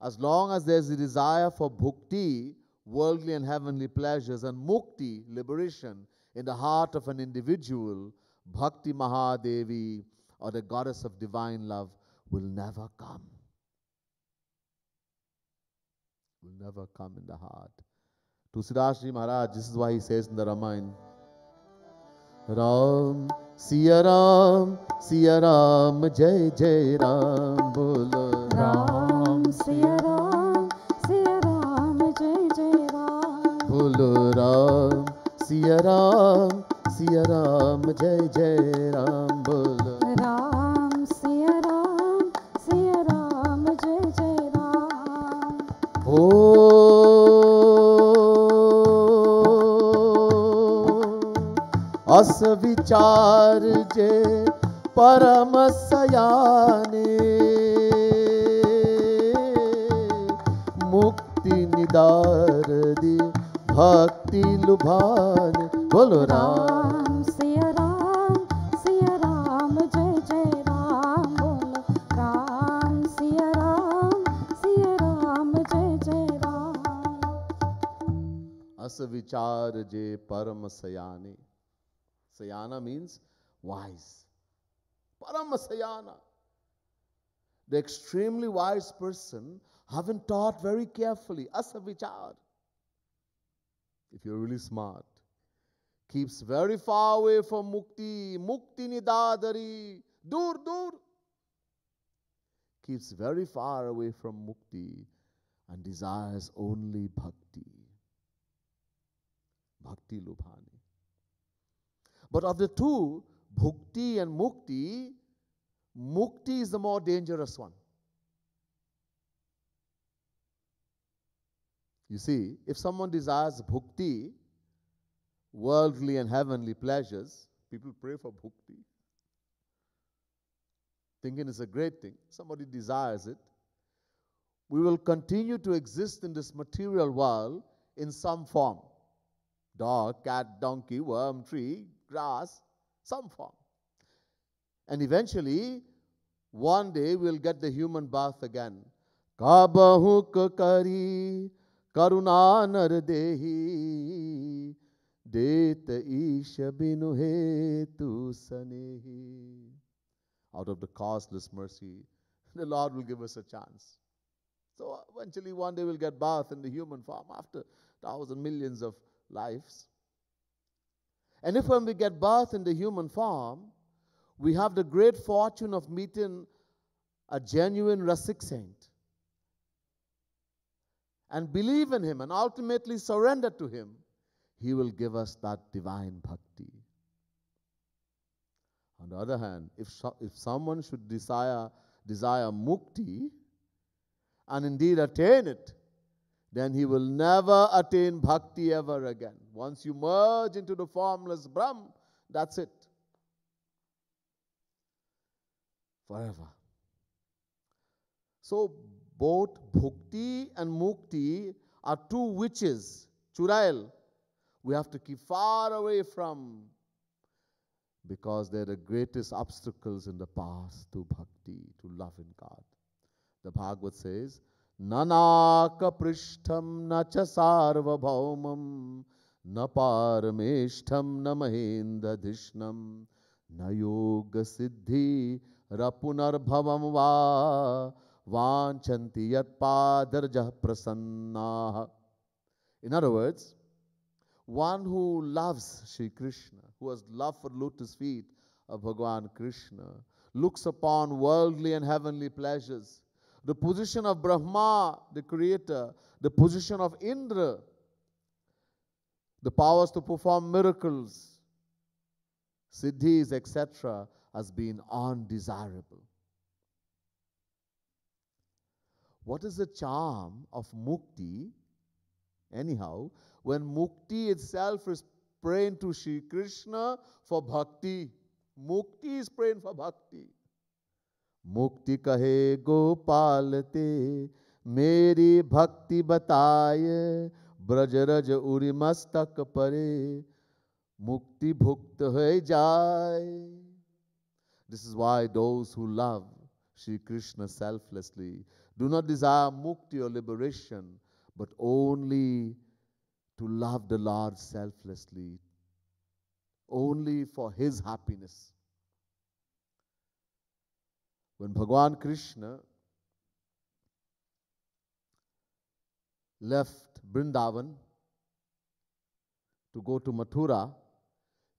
As long as there's a desire for bhukti, worldly and heavenly pleasures, and mukti, liberation, in the heart of an individual, Bhakti Mahadevi or the goddess of divine love will never come. Will never come in the heart. Tulsidas Ji Maharaj, this is why he says in the Ramayana, Ram, Siya Ram, Siya Ram, Jai Jai Ram, Bolo. Ram, Siya Ram, Siya Ram, Jai Jai Ram, Bolo. Ram, Siya Ram, Siya Ram, Jai Jai Ram, Bolo. Ram, Siya Ram, Siya Ram, Jai Jai Ram. Oh. अस विचार जे परम सयाने मुक्ति निदार दी भक्ति लुभान बोलो राम सिया राम सिया राम जय जय राम बोलो राम सिया राम सिया राम जय जय राम अस विचार जे परम सयाने Sayana means wise. sayana, The extremely wise person having taught very carefully, asavichar. If you're really smart, keeps very far away from mukti, mukti nidadari, dur dur. Keeps very far away from mukti and desires only bhakti. Bhakti lubhani. But of the two, bhukti and mukti, mukti is the more dangerous one. You see, if someone desires bhukti, worldly and heavenly pleasures, people pray for bhukti, thinking it's a great thing. Somebody desires it. We will continue to exist in this material world in some form dog, cat, donkey, worm, tree, grass, some form. And eventually, one day we'll get the human birth again. Kabahuk kari karunanar dehi det ish binu sanehi. Out of the costless mercy, the Lord will give us a chance. So eventually, one day we'll get birth in the human form after thousand millions millions of lives. And if when we get birth in the human form, we have the great fortune of meeting a genuine Rasic saint and believe in him and ultimately surrender to him, he will give us that divine bhakti. On the other hand, if, if someone should desire, desire mukti and indeed attain it, then he will never attain bhakti ever again. Once you merge into the formless Brahm, that's it. Forever. So both bhukti and mukti are two witches, churail, we have to keep far away from because they're the greatest obstacles in the path to bhakti, to love in God. The Bhagavad says, Nanaka prishtam nacha sarvabhaumam न पारमेष्ठम न महेन्द्रधिष्णम न योग सिद्धि रुनर्भव वाचंति यदर्ज प्रसन्ना in other words one who loves Shri Krishna who has love for lotus feet of Bhagavan Krishna looks upon worldly and heavenly pleasures the position of Brahma the creator the position of Indra the powers to perform miracles, siddhis, etc., as being undesirable. What is the charm of mukti? Anyhow, when mukti itself is praying to Sri Krishna for bhakti, mukti is praying for bhakti. Mukti कहे गोपाल ते bhakti bataye. Braj रज उरी मस्तक परे मुक्ति भुक्त है जाए this is why those love Shri Krishna selflessly do not desire mukti और liberation but only to love the lord selflessly only for his happiness one Bhagavan Krishna left Brindavan, to go to Mathura,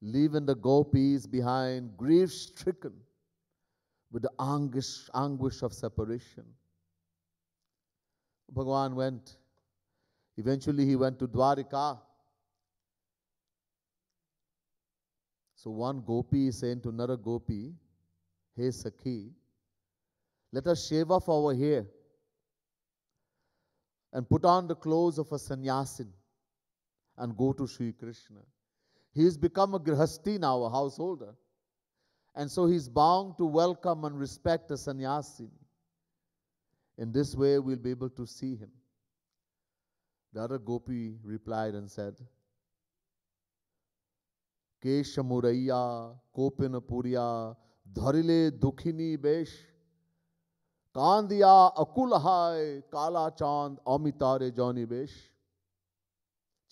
leaving the gopis behind, grief stricken with the anguish, anguish of separation. Bhagavan went. Eventually, he went to Dwarika. So, one gopi is saying to another gopi, Hey Sakhi, let us shave off our hair and put on the clothes of a sannyasin and go to Sri Krishna. He has become a grihasti now, a householder. And so he's bound to welcome and respect a sannyasin. In this way, we'll be able to see him. The other gopi replied and said, Keshamuraya, puriya, Dharile Dukhini Besh. कांदिया अकुलहाय काला चांद अमितारे जौनिबेश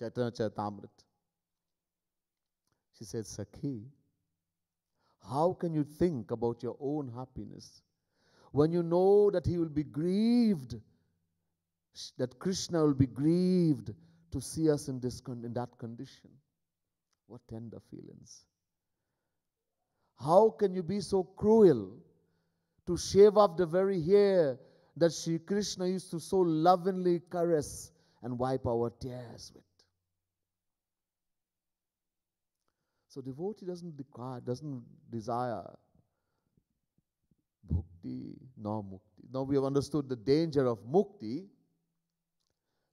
चैतन्य she said sakhi how can you think about your own happiness when you know that he will be grieved that krishna will be grieved to see us in this in that condition what tender feelings how can you be so cruel to shave off the very hair that Sri Krishna used to so lovingly caress and wipe our tears with. So devotee doesn't require, doesn't desire bhukti nor mukti. Now we have understood the danger of mukti.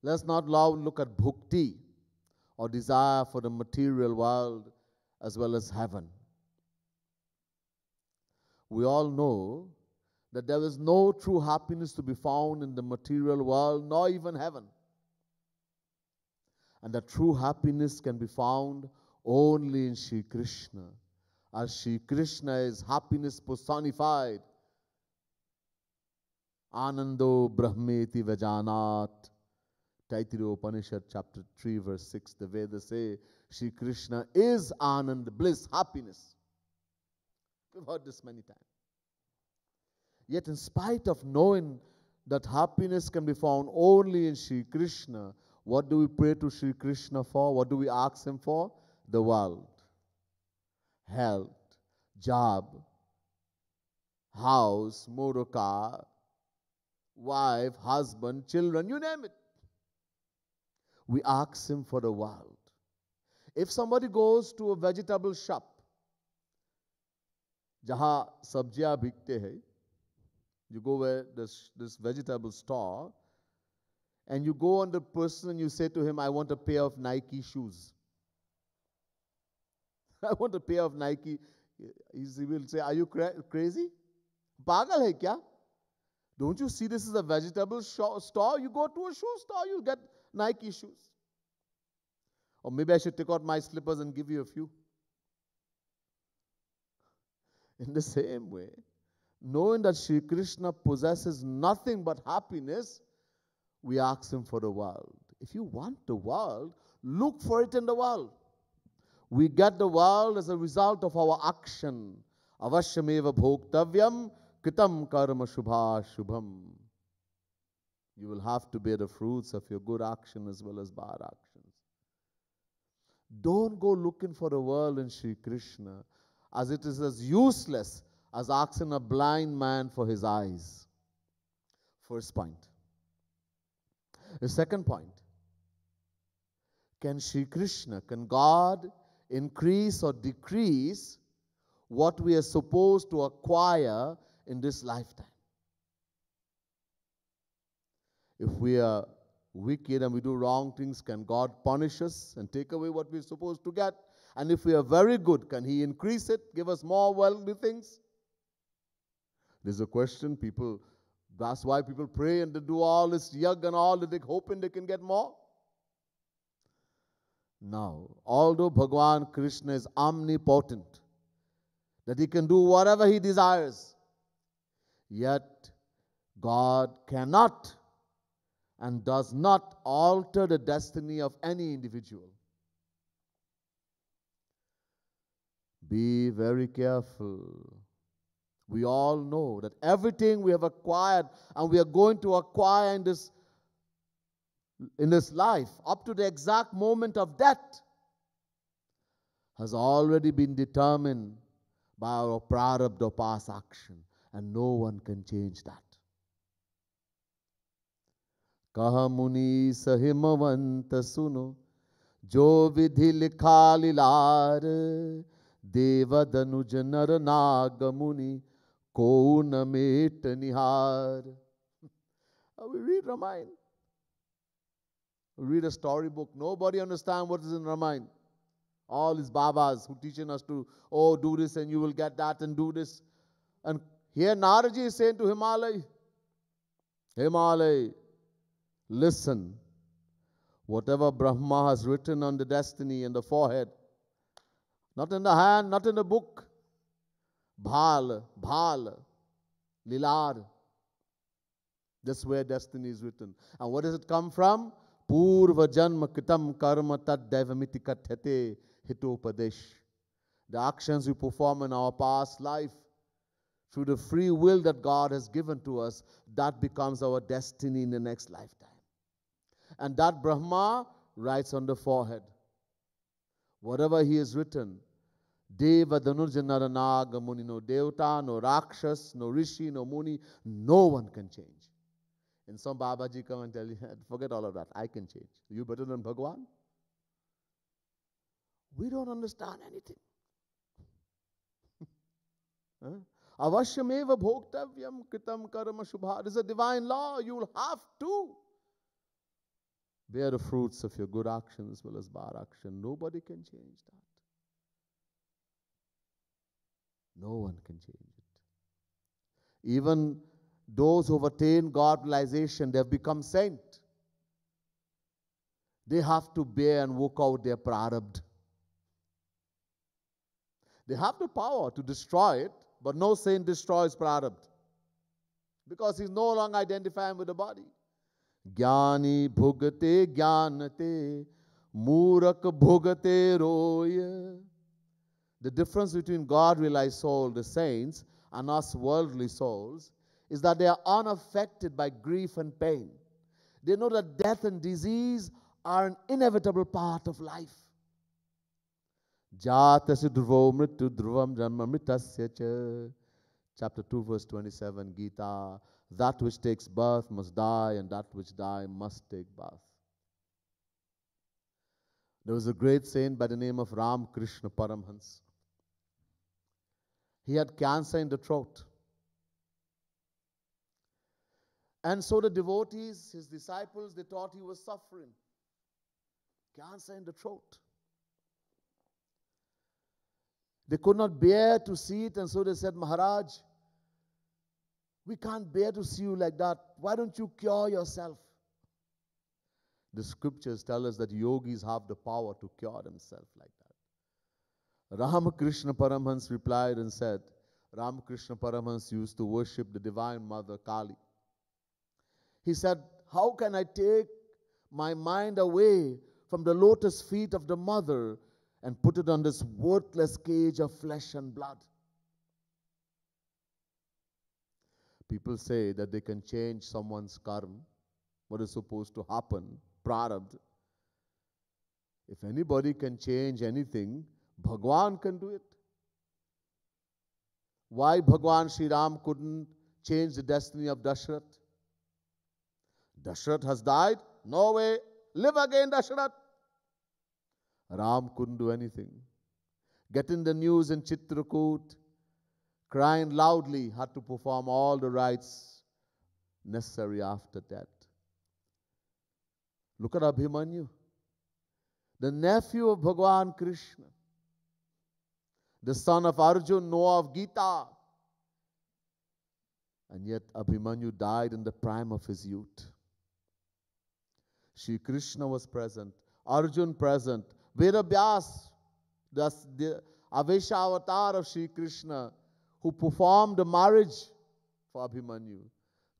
Let's not now look at bhukti or desire for the material world as well as heaven. We all know that there is no true happiness to be found in the material world, nor even heaven. And that true happiness can be found only in Sri Krishna, as Sri Krishna is happiness personified. Anando Brahmeti Vajanat. Taittiriya Upanishad, chapter 3, verse 6, the Vedas say, Sri Krishna is Anand, bliss, happiness. We've heard this many times. Yet, in spite of knowing that happiness can be found only in Sri Krishna, what do we pray to Sri Krishna for? What do we ask Him for? The world, health, job, house, motor car, wife, husband, children, you name it. We ask Him for the world. If somebody goes to a vegetable shop, जहाँ सब्जियां बिकते हैं you go where this, this vegetable store and you go on the person and you say to him, I want a pair of Nike shoes. I want a pair of Nike. He will say, Are you cra- crazy? Pagal hai kya? Don't you see this is a vegetable store? You go to a shoe store, you get Nike shoes. Or maybe I should take out my slippers and give you a few. In the same way, knowing that Sri Krishna possesses nothing but happiness, we ask Him for the world. If you want the world, look for it in the world. We get the world as a result of our action. Avashyameva bhoktavyam kritam karma shubha shubham. You will have to bear the fruits of your good action as well as bad actions. Don't go looking for the world in Sri Krishna as it is as useless as asking a blind man for his eyes. First point. The second point can Sri Krishna, can God increase or decrease what we are supposed to acquire in this lifetime? If we are wicked and we do wrong things, can God punish us and take away what we're supposed to get? And if we are very good, can He increase it, give us more worldly things? This is a question people, that's why people pray and they do all this yag and all that they hoping they can get more. Now, although Bhagavan Krishna is omnipotent, that he can do whatever he desires, yet God cannot and does not alter the destiny of any individual. Be very careful we all know that everything we have acquired and we are going to acquire in this, in this life, up to the exact moment of death, has already been determined by our prarabdha past action, and no one can change that. Kaha Muni सहिमवंत सुनो जो विधि लिखा लिलार देवदनुज Konamet Nihar. Uh, we read Ramayana. We read a storybook. Nobody understand what is in Ramayana. All these Babas who teaching us to, oh, do this and you will get that and do this. And here Naraji is saying to Himalay, Himalay, listen. Whatever Brahma has written on the destiny in the forehead, not in the hand, not in the book, Bhal, Bhal, Lilar. That's where destiny is written. And where does it come from? Purva Janma Kritam Karma Tad Devamiti Katyate Hitopadesh. The actions we perform in our past life through the free will that God has given to us, that becomes our destiny in the next lifetime. And that Brahma writes on the forehead. Whatever he has written, Deva Danurja Naranaga Muni, no Devta, no Rakshas, no Rishi, no Muni, no one can change. And some Babaji come and tell you, forget all of that, I can change. You better than Bhagwan? We don't understand anything. huh? Avashyameva bhoktavyam kritam karma shubha. This is a divine law. You will have to bear the fruits of your good actions as well as bad action. Nobody can change that. No one can change it. Even those who have attained God realization, they have become saint. They have to bear and work out their prarabd. They have the power to destroy it, but no saint destroys prarabd because he's no longer identifying with the body. Gyani bhugate gyanate, murak bhugate roya. The difference between God realized souls, the saints, and us worldly souls is that they are unaffected by grief and pain. They know that death and disease are an inevitable part of life. Chapter 2, verse 27, Gita. That which takes birth must die, and that which die must take birth. There was a great saint by the name of Ram Krishna Paramhans. He had cancer in the throat. And so the devotees, his disciples, they thought he was suffering. Cancer in the throat. They could not bear to see it, and so they said, Maharaj, we can't bear to see you like that. Why don't you cure yourself? The scriptures tell us that yogis have the power to cure themselves like that. Ramakrishna Paramhans replied and said, Ramakrishna Paramhans used to worship the Divine Mother Kali. He said, How can I take my mind away from the lotus feet of the mother and put it on this worthless cage of flesh and blood? People say that they can change someone's karma, what is supposed to happen, prarabdha. If anybody can change anything, Bhagwan can do it. Why Bhagwan Sri Ram couldn't change the destiny of Dashrath? Dashrath has died. No way. Live again, Dashrath. Ram couldn't do anything. Getting the news in Chitrakoot, crying loudly, had to perform all the rites necessary after that. Look at Abhimanyu, the nephew of Bhagwan Krishna the son of Arjun, know of Gita. And yet Abhimanyu died in the prime of his youth. Shri Krishna was present, Arjun present, Virabhyas, the, the Avesha avatar of Shri Krishna, who performed a marriage for Abhimanyu,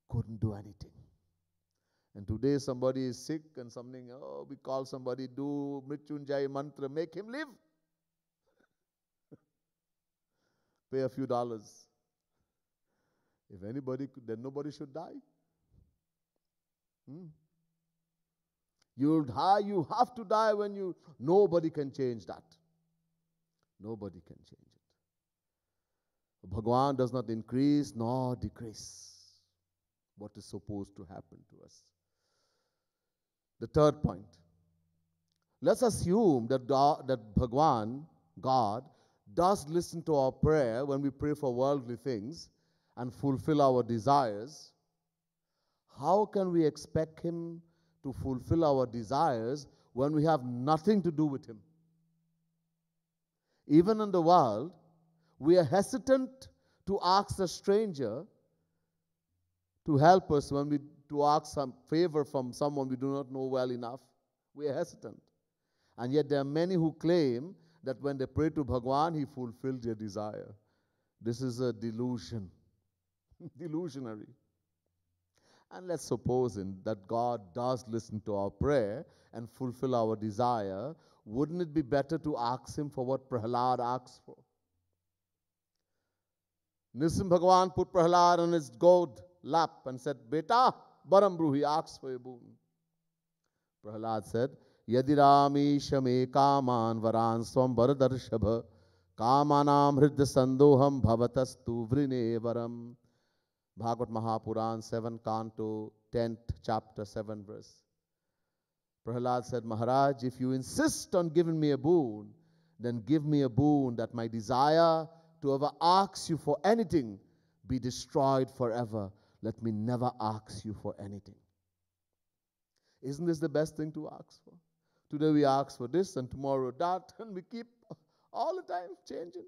couldn't do anything. And today somebody is sick and something, oh, we call somebody, do Mrityunjay mantra, make him live. pay a few dollars. If anybody, could, then nobody should die. Hmm? You'll die, you have to die when you, nobody can change that. Nobody can change it. Bhagwan does not increase nor decrease what is supposed to happen to us. The third point let's assume that, God, that Bhagwan, God, does listen to our prayer when we pray for worldly things and fulfill our desires, how can we expect Him to fulfill our desires when we have nothing to do with Him? Even in the world, we are hesitant to ask a stranger to help us when we to ask some favor from someone we do not know well enough. We are hesitant. And yet there are many who claim that when they pray to Bhagwan, he fulfills their desire. This is a delusion, delusionary. And let's suppose in that God does listen to our prayer and fulfill our desire, wouldn't it be better to ask him for what Prahlad asks for? Nisim Bhagwan put Prahlad on his gold lap and said, Beta, Barambru, he asks for a boon. Prahlad said, यदिरामीश मे कामान वरान स्वम वरदर्शभ कामानाम हृदय संदोहम भवतस्तु वृणे वरम Bhagavat Mahapurana seven canto tenth chapter seven verse Prahlad said, Maharaj, if you insist on giving me a boon, then give me a boon that my desire to ever ask you for anything be destroyed forever. Let me never ask you for anything. Isn't this the best thing to ask for? Today we ask for this and tomorrow that, and we keep all the time changing.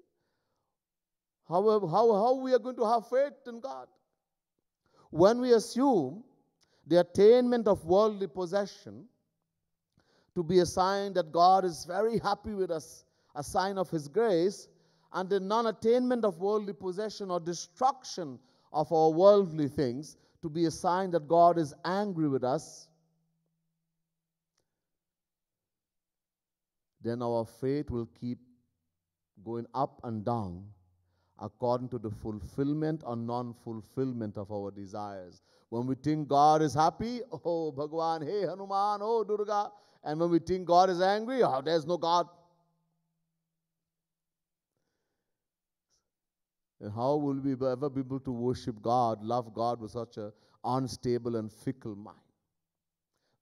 However, how, how we are going to have faith in God? When we assume the attainment of worldly possession to be a sign that God is very happy with us, a sign of His grace, and the non attainment of worldly possession or destruction of our worldly things to be a sign that God is angry with us, then our faith will keep going up and down according to the fulfillment or non fulfillment of our desires. When we think God is happy, oh Bhagwan, hey Hanuman, oh Durga. And when we think God is angry, oh, there's no God. And how will we ever be able to worship God, love God with such an unstable and fickle mind?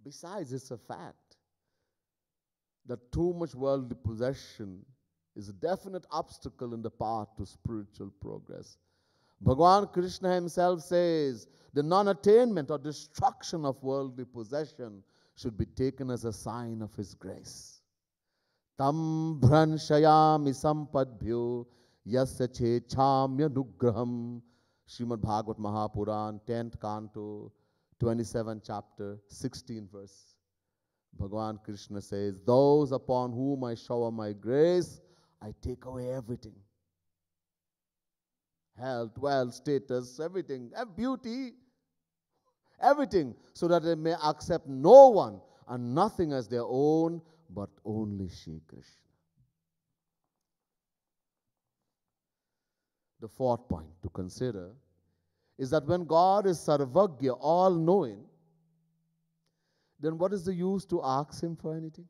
Besides, it's a fact that too much worldly possession is a definite obstacle in the path to spiritual progress. Bhagavan Krishna himself says the non attainment or destruction of worldly possession should be taken as a sign of his grace. Tam branshayami sampadbhyo yasya chechamya nugraham. Srimad Bhagavat Mahapuran, 10th canto, 27th chapter, 16 verse. Bhagavan Krishna says, Those upon whom I shower my grace, I take away everything health, wealth, status, everything, eh, beauty, everything, so that they may accept no one and nothing as their own, but only Sri Krishna. The fourth point to consider is that when God is Sarvagya, all knowing, then what is the use to ask Him for anything?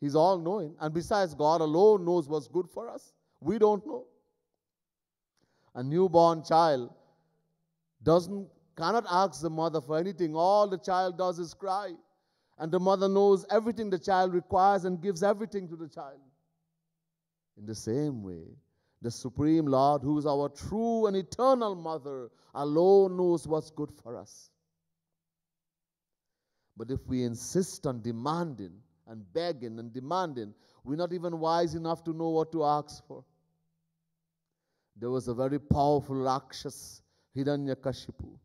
He's all knowing. And besides, God alone knows what's good for us. We don't know. A newborn child doesn't cannot ask the mother for anything. All the child does is cry. And the mother knows everything the child requires and gives everything to the child. In the same way, the Supreme Lord, who is our true and eternal Mother, alone knows what's good for us. But if we insist on demanding and begging and demanding, we're not even wise enough to know what to ask for. There was a very powerful Rakshas, Hiranyakashipu.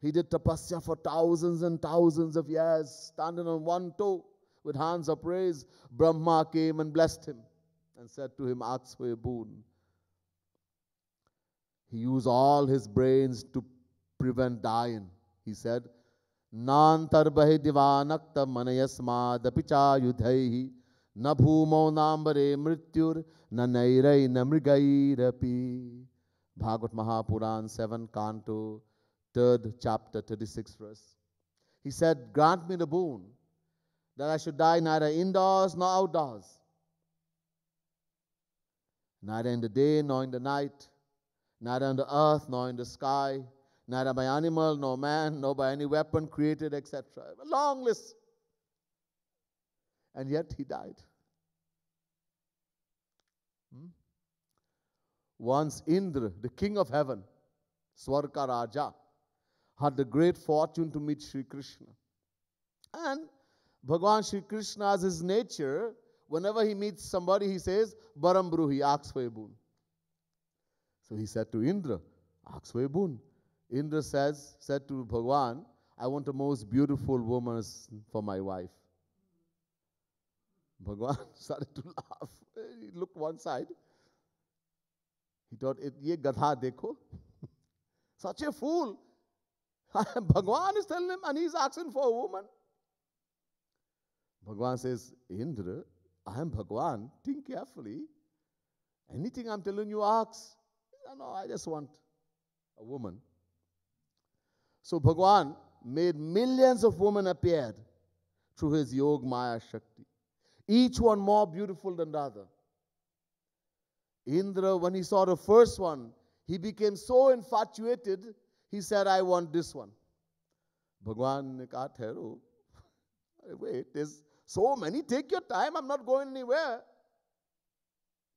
He did tapasya for thousands and thousands of years, standing on one toe with hands upraised. Brahma came and blessed him and said to him, Ask for a boon. He used all his brains to prevent dying. He said, नान्तर्बहि दिवानक्त मनयस्मादपिचायुधैः na भूमौ नाम्बरे मृत्युर् न नैरै न rapi." Bhagavad Mahapuran 7 Canto 3rd chapter 36 verse. He said, Grant me the boon that I should die neither indoors nor outdoors, Neither in the day nor in the night, neither on the earth nor in the sky, neither by animal nor man, nor by any weapon created, etc. A long list. And yet he died. Hmm? Once Indra, the king of heaven, Swarka Raja, had the great fortune to meet Sri Krishna. And Bhagavan Sri Krishna, as his nature, Whenever he meets somebody, he says, Barambru, he asks for a boon. So he said to Indra, ask for a boon. Indra says, said to Bhagwan, I want the most beautiful woman for my wife. Bhagwan started to laugh. He looked one side. He thought, ye gadha dekho. Such a fool. Bhagwan is telling him and he's asking for a woman. Bhagwan says, Indra, I am Bhagwan. Think carefully. Anything I'm telling you, ask. No, no, I just want a woman. So Bhagwan made millions of women appear through his Yog Maya Shakti, each one more beautiful than the other. Indra, when he saw the first one, he became so infatuated, he said, I want this one. Bhagwan ne kaha, wait, there's so many, take your time. I'm not going anywhere.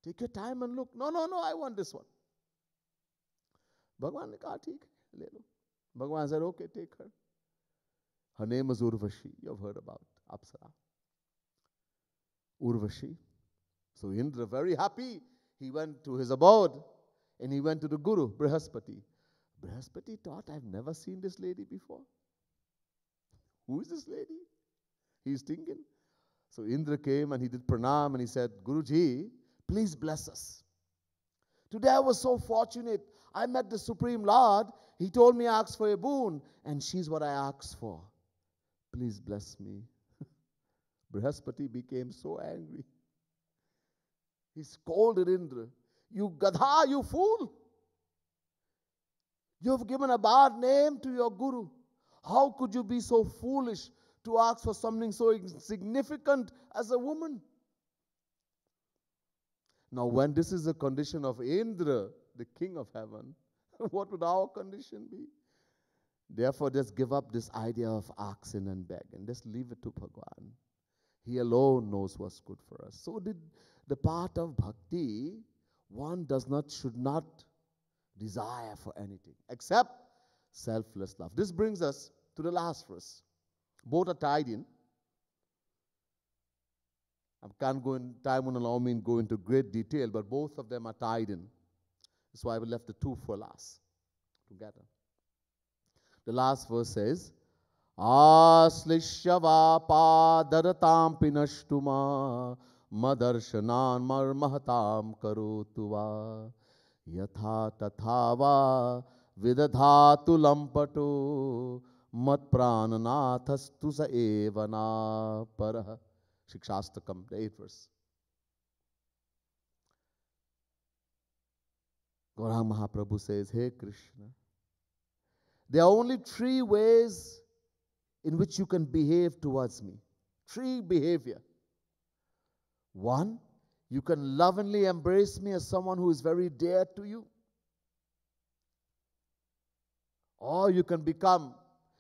Take your time and look. No, no, no, I want this one. Bhagwan said okay take her her name is Urvashi you've heard about Apsara Urvashi so Indra very happy he went to his abode and he went to the guru Brihaspati Brihaspati thought I've never seen this lady before who is this lady he's thinking so Indra came and he did pranam and he said, Guruji, please bless us. Today I was so fortunate. I met the Supreme Lord. He told me I asked for a boon, and she's what I asked for. Please bless me. Brihaspati became so angry. He scolded Indra. You gadha, you fool! You have given a bad name to your guru. How could you be so foolish to ask for something so significant as a woman. Now, when this is the condition of Indra, the king of heaven, what would our condition be? Therefore, just give up this idea of asking and begging. and just leave it to Bhagwan. He alone knows what's good for us. So did the part of bhakti, one does not, should not desire for anything except selfless love. This brings us to the last verse. Both are tied in. I can't go in, time won't allow me to go into great detail, but both of them are tied in. That's why we left the two for last together. The last verse says, Aslishava पिनष्टु मा मदर्शनान् marmahatam karutuva वा यथा तथा वा मत प्राणनाथस्तु स एवना पर शिक्षास्takam the eighth verse Gaurang Mahaprabhu says, Hey Krishna, there are only three ways in which you can behave towards me. Three behavior. One, you can lovingly embrace me as someone who is very dear to you. Or you can become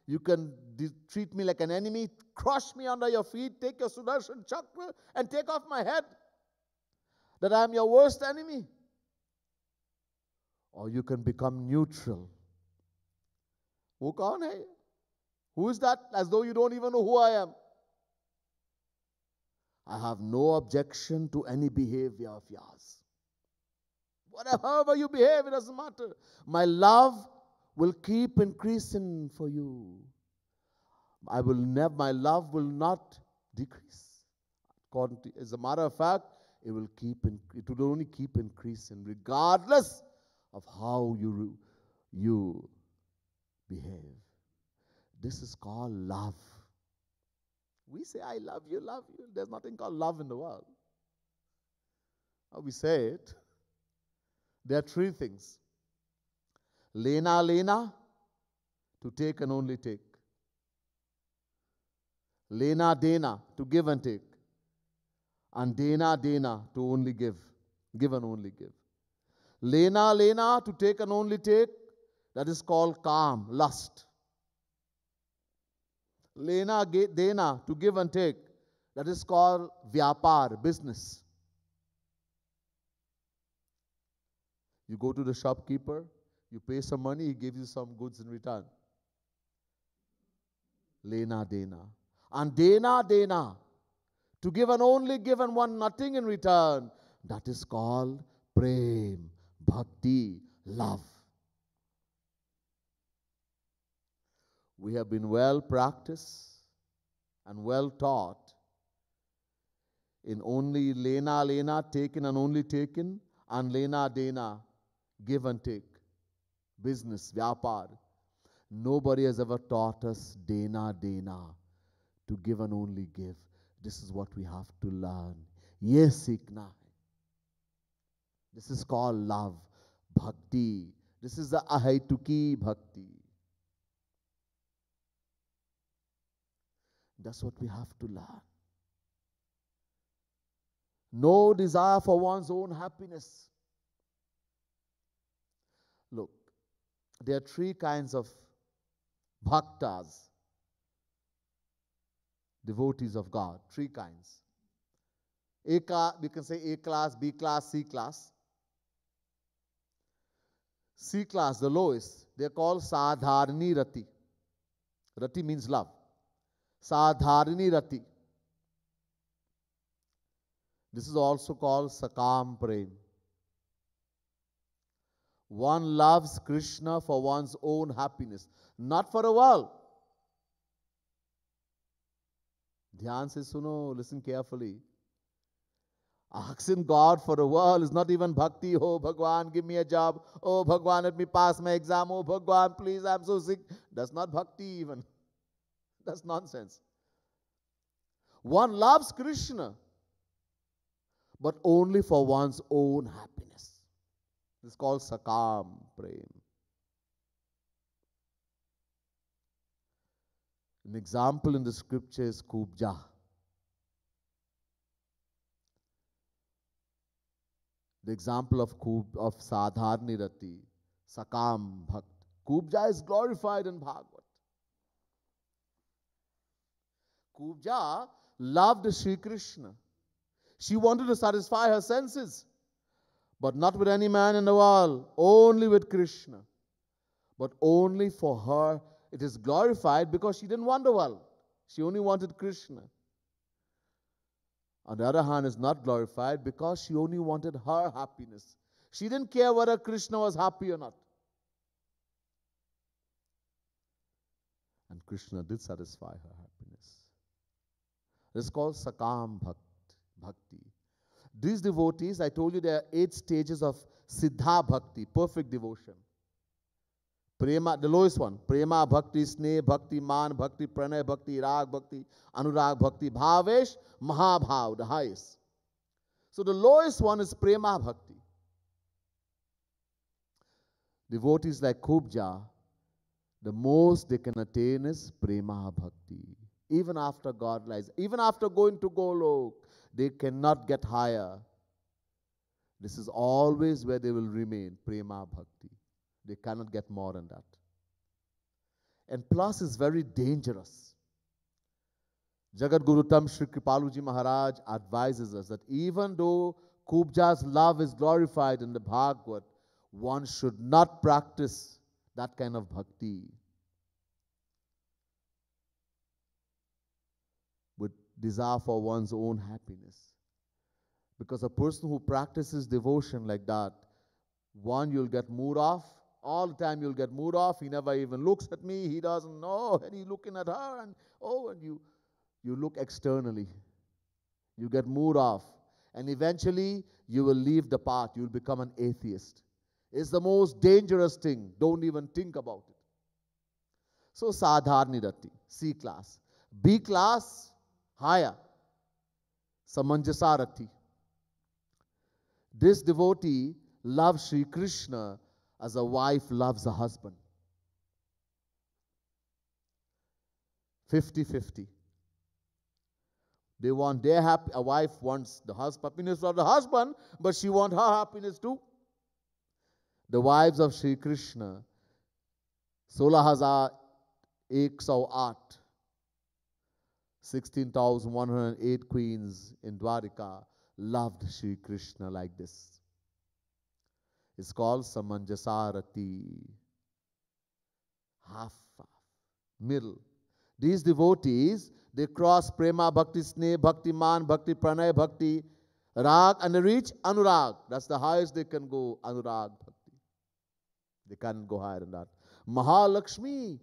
you can de- treat me like an enemy, crush me under your feet, take your Sudarshan chakra and take off my head, that I am your worst enemy. Or you can become neutral. Who kaun hai? Who is that? As though you don't even know who I am. I have no objection to any behavior of yours. Whatever, however you behave, it doesn't matter. My love will keep increasing for you. I will never, my love will not decrease. According to, as a matter of fact, it will keep, in, it will only keep increasing regardless of how you, you behave. This is called love. We say, I love you, love you. There's nothing called love in the world. How we say it, there are three things Lena, Lena, to take and only take. Lena, Dana, to give and take. And Dana, Dana, to only give. Give and only give. Lena, Lena, to take and only take. That is called calm, lust. Lena, Dana, to give and take. That is called vyapar, business. You go to the shopkeeper, you pay some money, he gives you some goods in return. Lena Dena. And Dena Dena. To give and only give and want nothing in return. That is called Prem, Bhakti, love. We have been well practiced and well taught in only lena lena taken and only taken and lena dena give and take business, vyapar. Nobody has ever taught us dena, dena, to give and only give. This is what we have to learn. Yes, ikna. This is called love, bhakti. This is the ahaituki bhakti. That's what we have to learn. No desire for one's own happiness. there are three kinds of bhaktas, devotees of God, three kinds. A class, we can say A class, B class, C class. C class, the lowest, they are called Sadharani Rati. Rati means love. Sadharani Rati. This is also called Sakam Prem. One loves Krishna for one's own happiness, not for a world. Dhyan says, Suno, listen carefully. Asking God for a world is not even bhakti. Oh, Bhagwan, give me a job. Oh, Bhagwan, let me pass my exam. Oh, Bhagwan, please, I'm so sick. That's not bhakti, even. That's nonsense. One loves Krishna, but only for one's own happiness. This is called Sakam Prem. An example in the scripture is Kubja. The example of Kub, of Sadharnirati, Sakam Bhakt. Kubja is glorified in Bhagavad. Kubja loved Sri Krishna. She wanted to satisfy her senses but not with any man in the world, only with Krishna. But only for her it is glorified because she didn't want the world. She only wanted Krishna. On the other hand, it's not glorified because she only wanted her happiness. She didn't care whether Krishna was happy or not. And Krishna did satisfy her happiness. It's called Sakam Bhakti. These devotees, I told you there are eight stages of Siddha Bhakti, perfect devotion. Prema, the lowest one, Prema Bhakti, Sne Bhakti, Man Bhakti, Pranay Bhakti, Rag Bhakti, Anurag Bhakti, Bhavesh, Mahabhav, the highest. So the lowest one is Prema Bhakti. Devotees like Kubja, the most they can attain is Prema Bhakti. Even after God lies, even after going to Golok, they cannot get higher. This is always where they will remain, prema bhakti. They cannot get more than that. And plus, it's very dangerous. Guru Tam Sri Kripaluji Maharaj advises us that even though Kubja's love is glorified in the Bhagavad, one should not practice that kind of bhakti. desire for one's own happiness. Because a person who practices devotion like that, one, you'll get mood off. All the time you'll get mood off. He never even looks at me. He doesn't know. And he's looking at her. And oh, and you, you look externally. You get mood off. And eventually you will leave the path. You'll become an atheist. It's the most dangerous thing. Don't even think about it. So sadharnidatti, C class. B class Higher, Samanjasarathi. This devotee loves Sri Krishna as a wife loves a husband. 50 50. They want their happy, a wife wants the happiness of the husband, but she wants her happiness too. The wives of Sri Krishna, 16,108 16,108 queens in Dwarka loved Sri Krishna like this. It's called Samanjasarati. Half, half, middle. These devotees, they cross Prema, Bhakti, Sneh, Bhakti, Man, Bhakti, Pranay, Bhakti, Rag, and reach Anurag. That's the highest they can go, Anurag Bhakti. They can't go higher than that. Mahalakshmi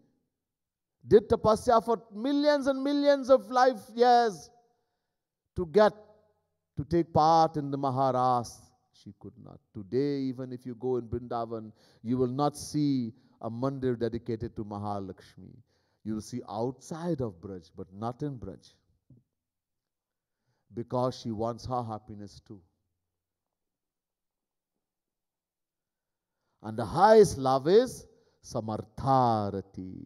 did tapasya for millions and millions of life years to get to take part in the Maharas. She could not. Today, even if you go in Brindavan, you will not see a mandir dedicated to Mahalakshmi. You will see outside of Braj, but not in Braj. Because she wants her happiness too. And the highest love is Samartharati.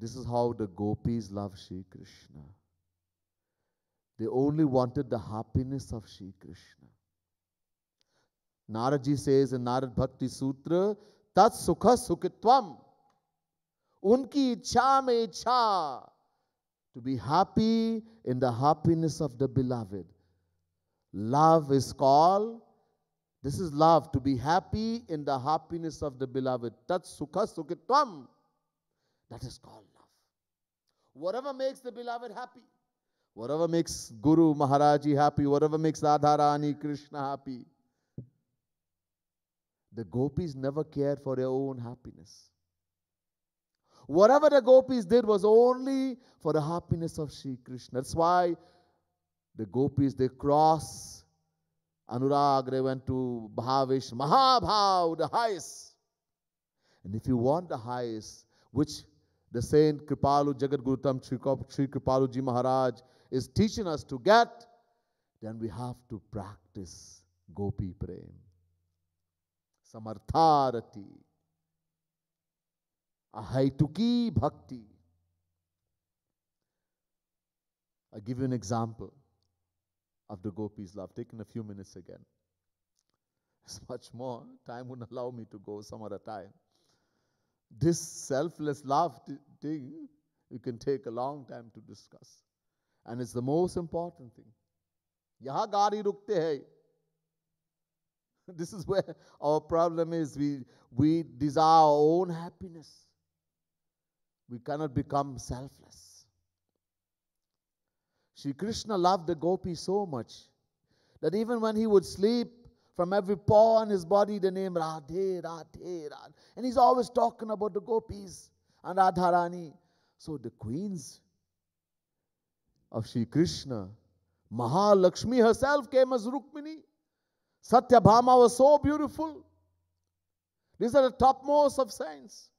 This is how the gopis love Sri Krishna. They only wanted the happiness of Sri Krishna. Naraji says in Narad Bhakti Sutra, Tat Sukha Sukhitvam. Unki Icha Me Icha. To be happy in the happiness of the beloved. Love is called, this is love, to be happy in the happiness of the beloved. Tat Sukha Sukhitvam. That is called love. Whatever makes the beloved happy, whatever makes Guru Maharaji happy, whatever makes Radharani Krishna happy. The gopis never cared for their own happiness. Whatever the gopis did was only for the happiness of Sri Krishna. That's why the gopis they cross Anurag, they went to Bhavish, Mahabhav, the highest. And if you want the highest, which the Saint Kripalu Jagadgurutam Sri Kripaluji Maharaj is teaching us to get, then we have to practice Gopi Prem. Samartharati. Ahaituki Bhakti. i give you an example of the gopis' love, taking a few minutes again. It's much more. Time wouldn't allow me to go some other time. This selfless love thing, you can take a long time to discuss. And it's the most important thing. this is where our problem is. We, we desire our own happiness. We cannot become selfless. Sri Krishna loved the gopi so much that even when he would sleep, from every pore on his body, the name Radhe, Radhe, Radhe. And he's always talking about the gopis and Radharani. So the queens of Sri Krishna, Mahalakshmi herself came as Rukmini. Satyabhama was so beautiful. These are the topmost of saints.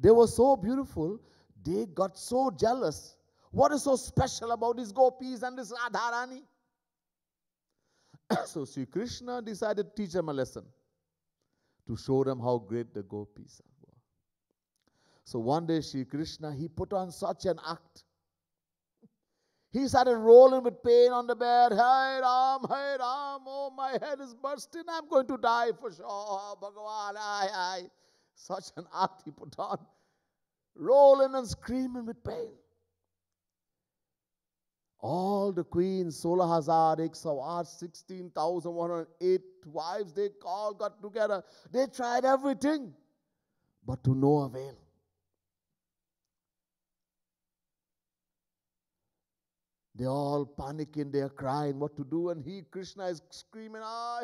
They were so beautiful, they got so jealous. What is so special about these gopis and this Radharani? so Sri Krishna decided to teach them a lesson to show them how great the gopis were. So one day Sri Krishna, he put on such an act. He started rolling with pain on the bed. Hey Ram, hey Ram, oh my head is bursting. I'm going to die for sure. Bhagavan, ay, ay. Such an act he put on. Rolling and screaming with pain. All the queens, Solahazar, Iksawar, 16,108 wives, they all got together. They tried everything, but to no avail. They all panicking, they are crying what to do, and he, Krishna, is screaming, ah,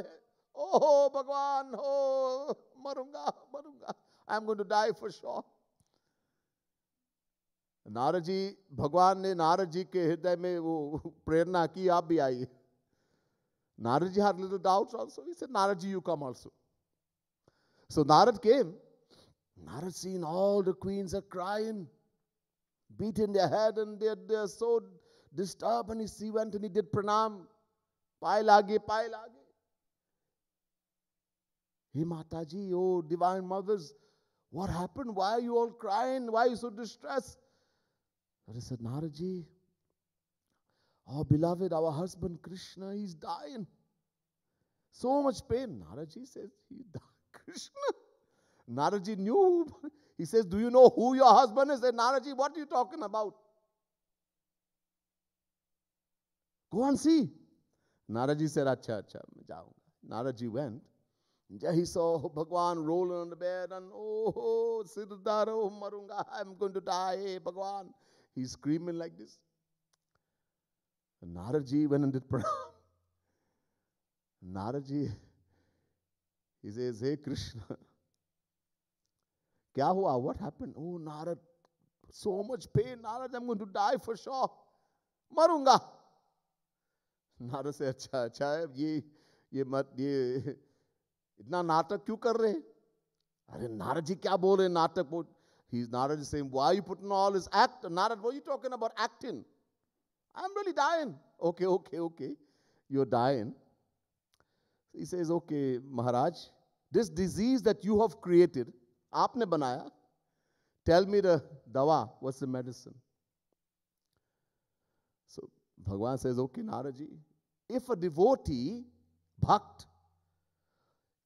Oh, Bhagwan, oh, Marunga, Marunga, I'm going to die for sure. Narad जी भगवान ने नारद जी के हृदय में वो प्रेरणा की आप भी आइए Narad ji had little doubts also. He said, Narad ji, you come also. So Narad came. Narad seen all the queens are crying, beating their head, and they're, they're so disturbed. And he went and he did pranam. Pai lage, pai lage. Hey Mataji, oh divine mothers, what happened? Why are you all crying? Why are you so distressed? But I said, Naraji, our beloved, our husband Krishna, he's dying. So much pain. Naraji says, he died. Krishna. Naraji knew. he says, Do you know who your husband is? And Naraji, what are you talking about? Go and see. Naraji said, Acha, acha, jaunga. Naraji went. He saw Bhagwan rolling on the bed and, oh, oh oh, Marunga, I'm going to die, Bhagwan. He's screaming like this. And Narad ji went and did pranam. Narad ji, he says, Hey Krishna, kya hua? What happened? Oh, Narad, so much pain. Narad, I'm going to die for sure. मरूंगा Narad से अच्छा अच्छा ye, ये ये मत ये इतना नाटक क्यों कर रहे अरे नारद जी क्या बोल रहे नाटक बोल He's nodded and saying, Why are you putting all this act? Narad, what are you talking about acting? I'm really dying. Okay, okay, okay. You're dying. So he says, Okay, Maharaj, this disease that you have created, aapne banaya, tell me the dawa, what's the medicine? So Bhagwan says, Okay, Naraji, if a devotee, bhakt,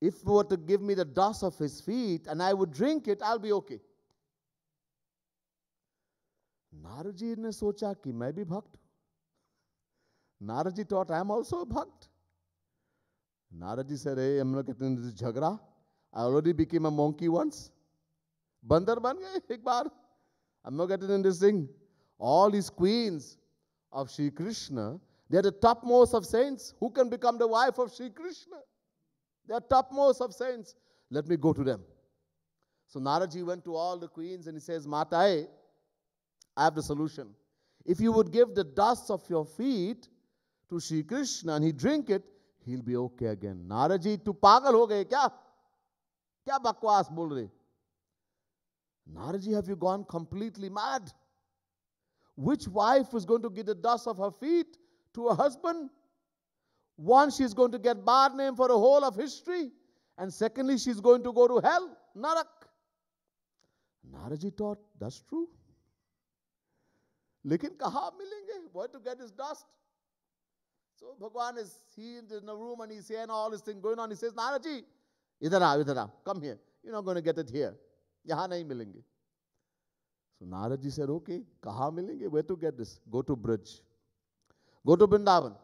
if were to give me the dust of his feet and I would drink it, I'll be okay. Narad जी ने सोचा कि मैं भी भक्त Narad ji taught I am also bhakt Narad ji से रे हम लोग कितने झगड़ा I already became a monkey once बंदर बन गए एक बार I'm not getting this thing. All his queens of Sri Krishna, they are the topmost of saints. Who can become the wife of Sri Krishna? They are topmost of saints. Let me go to them. So Naraji went to all the queens and he says, Matae, I have the solution. If you would give the dust of your feet to Sri Krishna and he drink it, he'll be okay again. Naraji, tu pagal ho gaye kya? Kya bakwas bol rahe? Naraji, have you gone completely mad? Which wife is going to give the dust of her feet to her husband? One, she's going to get bad name for the whole of history. And secondly, she's going to go to hell, Narak. Naraji thought, that's true. लेकिन कहा मिलेंगे what to get is dust so Bhagavan is he in the room and he say and all is thing going on he says Narad ji इधर आ इधर आ come here you not going to get it here यहां नहीं मिलेंगे सो नारद जी से रोके कहा मिलेंगे where to get this go to Braj go to Vrindavan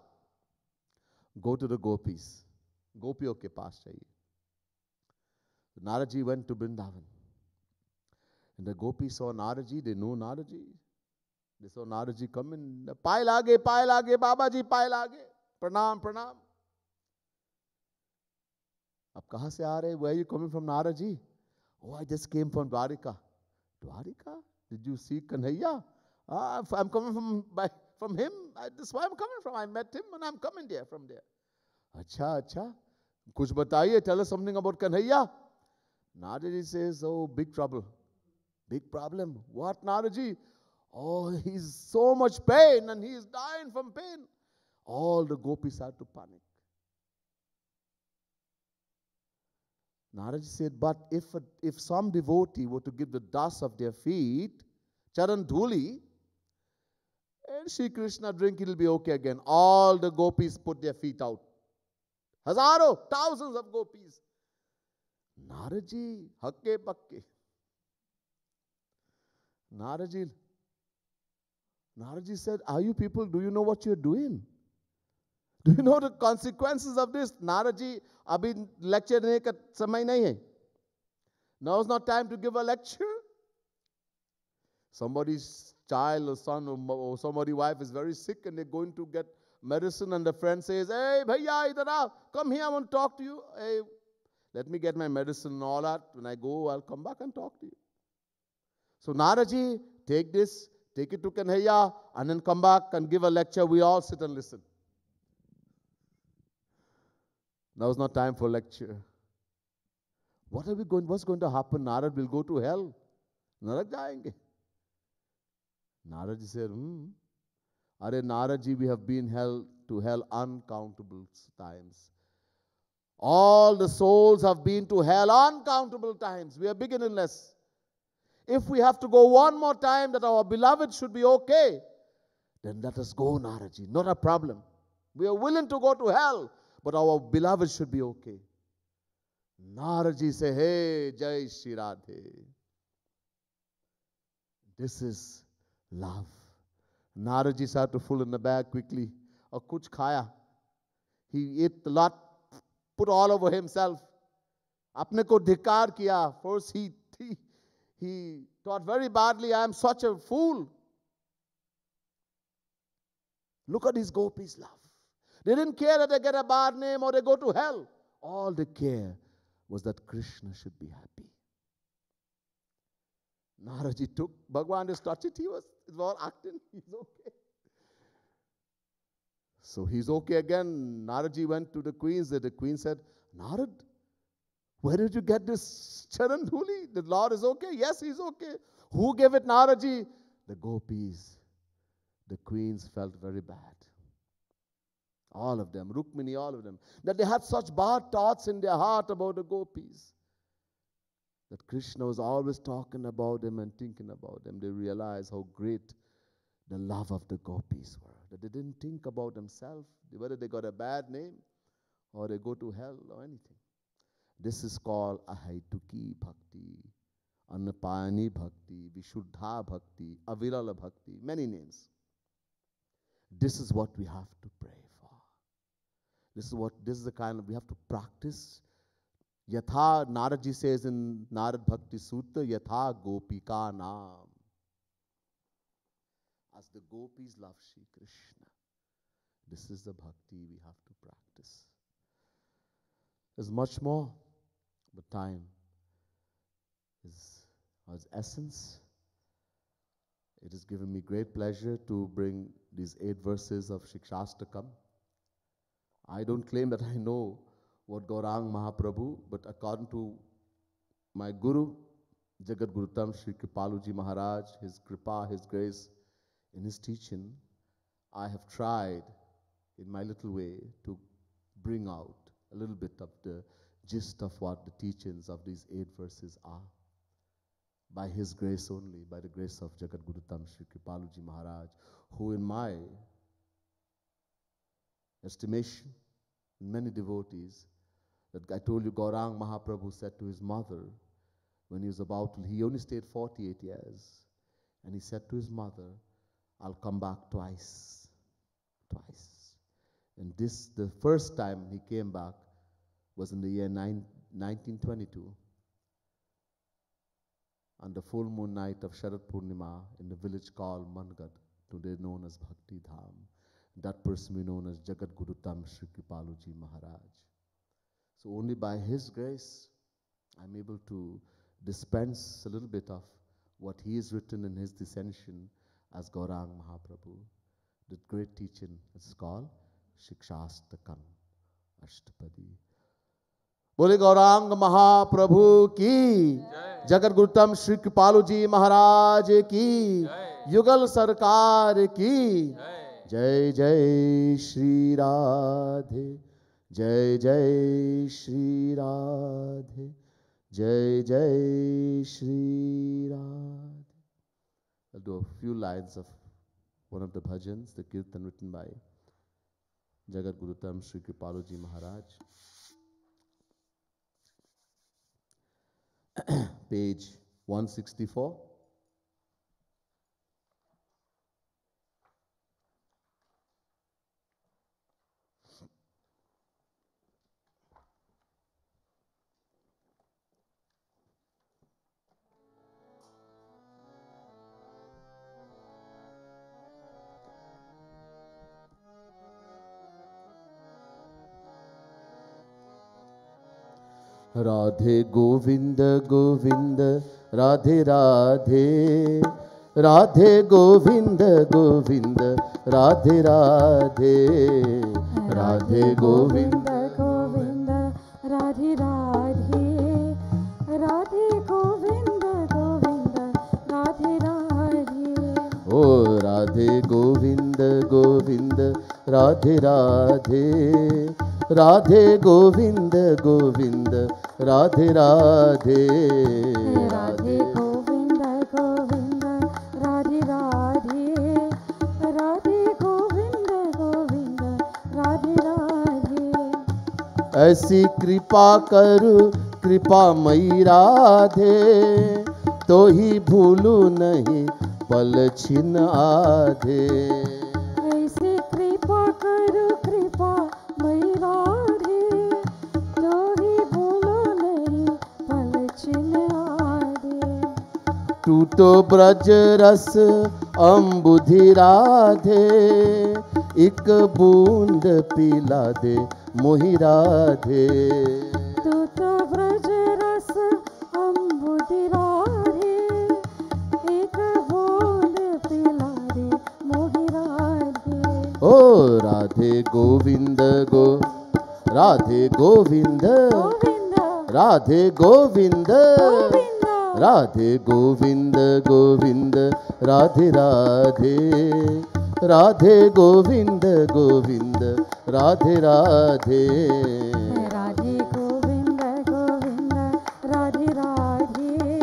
go to the gopis गोपियों के पास जाइए Narad ji went to Vrindavan and the gopis or Narad ji they know Narad ji ॾिसो नारजी कम पाए लागे पाए लागे बाबा जी पाए लागे प्रणाम प्रणाम अब कहाँ से आ रहे where you coming from Naradji oh i just came from dwarika dwarika did you see kanhaiya ah, i'm coming from by, from him I, that's why i'm coming from i met him and i'm coming there from there अच्छा अच्छा कुछ बताइए tell us something about Kanhaiya Naradji says oh big trouble big problem what Naradji Oh, he's so much pain and he's dying from pain. All the gopis had to panic. Naraji said, but if, a, if some devotee were to give the dust of their feet, Charan Dhuli, and Sri Krishna drink, it'll be okay again. All the gopis put their feet out. Hazaro, thousands of gopis. Naraji, hakke pakke. Naraji Naraji said, Are you people, do you know what you're doing? Do you know the consequences of this? Naraji, abhi lecture dene ka samay nahi hai. Now is not time to give a lecture. Somebody's child or son or somebody's wife is very sick and they're going to get medicine and the friend says, Hey, bhaiya, idhar Come here, I want to talk to you. Hey, let me get my medicine and all that. When I go, I'll come back and talk to you. So Naraji, take this Take it to Kanhaiya and then come back and give a lecture. We all sit and listen. Now is not time for lecture. What are we going? What's going to happen? Narad will go to hell. नरक जाएंगे Narad said, से Are Narad we have been hell to hell uncountable times. All the souls have been to hell uncountable times. We are beginningless. If we have to go one more time that our beloved should be okay, then let us go, Naraji. Not a problem. We are willing to go to hell, but our beloved should be okay. Naraji say, Hey, Jai Shri Radhe. This is love. Naraji had to full in the bag quickly. A kuch khaya. He ate a lot, put all over himself. Apne ko धिकार किया First he. He taught very badly, I am such a fool. Look at his gopis' love. They didn't care that they get a bad name or they go to hell. All they care was that Krishna should be happy. Naraji took, Bhagwan is touched it, he was, it was acting, he's okay. So he's okay again. Naraji went to the queen, and the queen said, Narad, where did you get this Charan Dhuli? The Lord is okay. Yes, he's okay. Who gave it Naraji? The gopis. The queens felt very bad. All of them, Rukmini, all of them. That they had such bad thoughts in their heart about the gopis. That Krishna was always talking about them and thinking about them. They realized how great the love of the gopis were. That they didn't think about themselves, whether they got a bad name or they go to hell or anything. This is called Ahaituki Bhakti, Annapayani Bhakti, Vishuddha Bhakti, Avirala Bhakti, many names. This is what we have to pray for. This is what this is the kind of we have to practice. Yatha Naraji says in Narad Bhakti Sutta, Yatha Gopika Nam. As the gopis love Sri Krishna. This is the bhakti we have to practice. There's much more. But time is its essence. It has given me great pleasure to bring these eight verses of Shikshastakam. I don't claim that I know what Gaurang Mahaprabhu, but according to my Guru, Jagat Gurutam Sri Kripaluji Maharaj, his Kripa, his grace, in his teaching, I have tried in my little way to bring out a little bit of the gist of what the teachings of these eight verses are. By His grace only, by the grace of Jagadguru Tamshri Kripaluji Maharaj, who, in my estimation, many devotees, that I told you Gaurang Mahaprabhu said to his mother when he was about, to he only stayed 48 years, and he said to his mother, I'll come back twice. Twice. And this, the first time he came back, was in the year nine, 1922 on the full moon night of Sharad Purnima in the village called Mangad, today known as Bhakti Dham. That person we known as Jagat Guru Tam Shri Kripaluji Maharaj. So only by his grace, I'm able to dispense a little bit of what he has written in his dissension as Gaurang Mahaprabhu, the great teaching is called Shikshastakam Ashtapadi. बोले गौरांग महाप्रभु की जगत गुरुतम श्री कृपालु जी महाराज की युगल सरकार की जय जय श्री राधे जय जय श्री राधे जय जय श्री राधे दो few lines of one of the bhajan the kirtan written by Jagadguruttam Shri कृपालू ji Maharaj page 164. Radhe Govind Govind Radhe Radhe Radhe Govind Govind Radhe Radhe Radhe Govind Govind Radhe Radhe Radhe Govind Govind Radhe Radhe ओ राधे गोविंद गोविंद राधे राधे राधे गोविंद गोविंद राधे राधे राधे गोविंद गोविंद राधे राधे राधे गोविंद गोविंद राधे राधे ऐसी कृपा कर कृपा मई राधे तो ही भूलू नहीं पल छिन आधे तो ब्रज रस अम्बुधि राधे एक बूंद पिला दे मोहि राधे तू तो, तो ब्रज रस अम्बुधि राधे एक बूंद पिला दे मोहि ओ राधे गोविंद गो राधे गोविंद राधे गोविंद राधे गोविंद गोविंद राधे राधे राधे गोविंद गोविंद राधे राधे राधे गोविंद गोविंद राधे राधे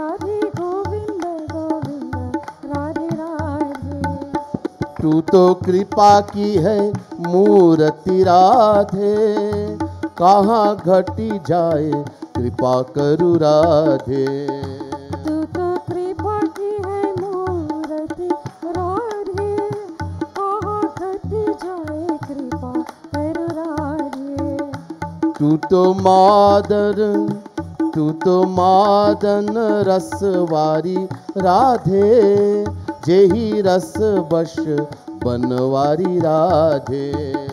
राधे गोविंद गोविंद राधे राधे तू तो कृपा की है मूर्ति राधे कहाँ घटी जाए कृपा करु राधे तुझे कृपा की है मूर्ति राधे कहती जाए कृपा करु राधे तू तो मादर तू तो मादन रसवारी राधे जेही रस बश बनवारी राधे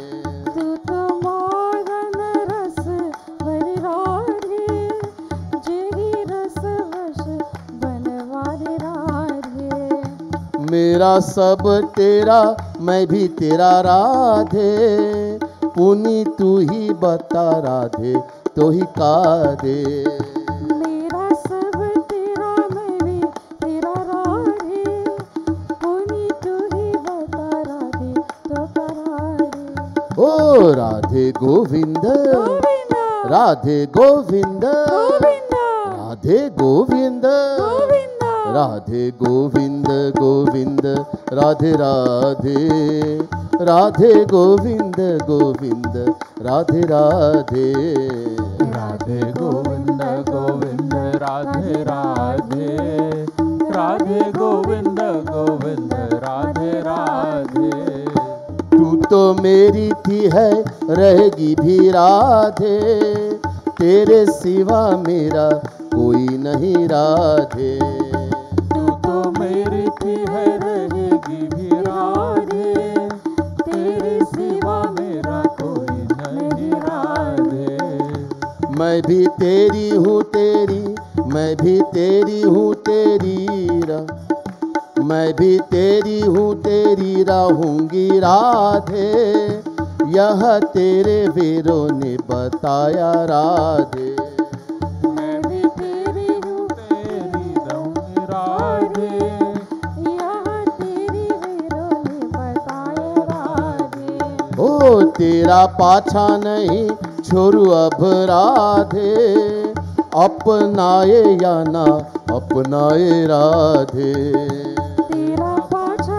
तेरा सब तेरा मैं भी तेरा राधे पुनी तू ही बता राधे तो ही का दे तो ओ राधे गोविंद राधे गोविंद राधे गोविंद राधे गोविंद गोविंद राधे राधे राधे गोविंद गोविंद राधे राधे राधे गोविंद गोविंद राधे राधे राधे गोविंद गोविंद राधे राधे तू तो मेरी थी है रहेगी भी राधे तेरे सिवा मेरा कोई नहीं राधे मैं भी तेरी हूँ तेरी मैं भी तेरी हूँ तेरी रा मैं भी तेरी हूँ तेरी रहूँगी राधे यह तेरे वीरों ने बताया राधे तेरा पाछा नहीं छोरु अपराधे राधे अपनाए या ना अपनाए राधे राधे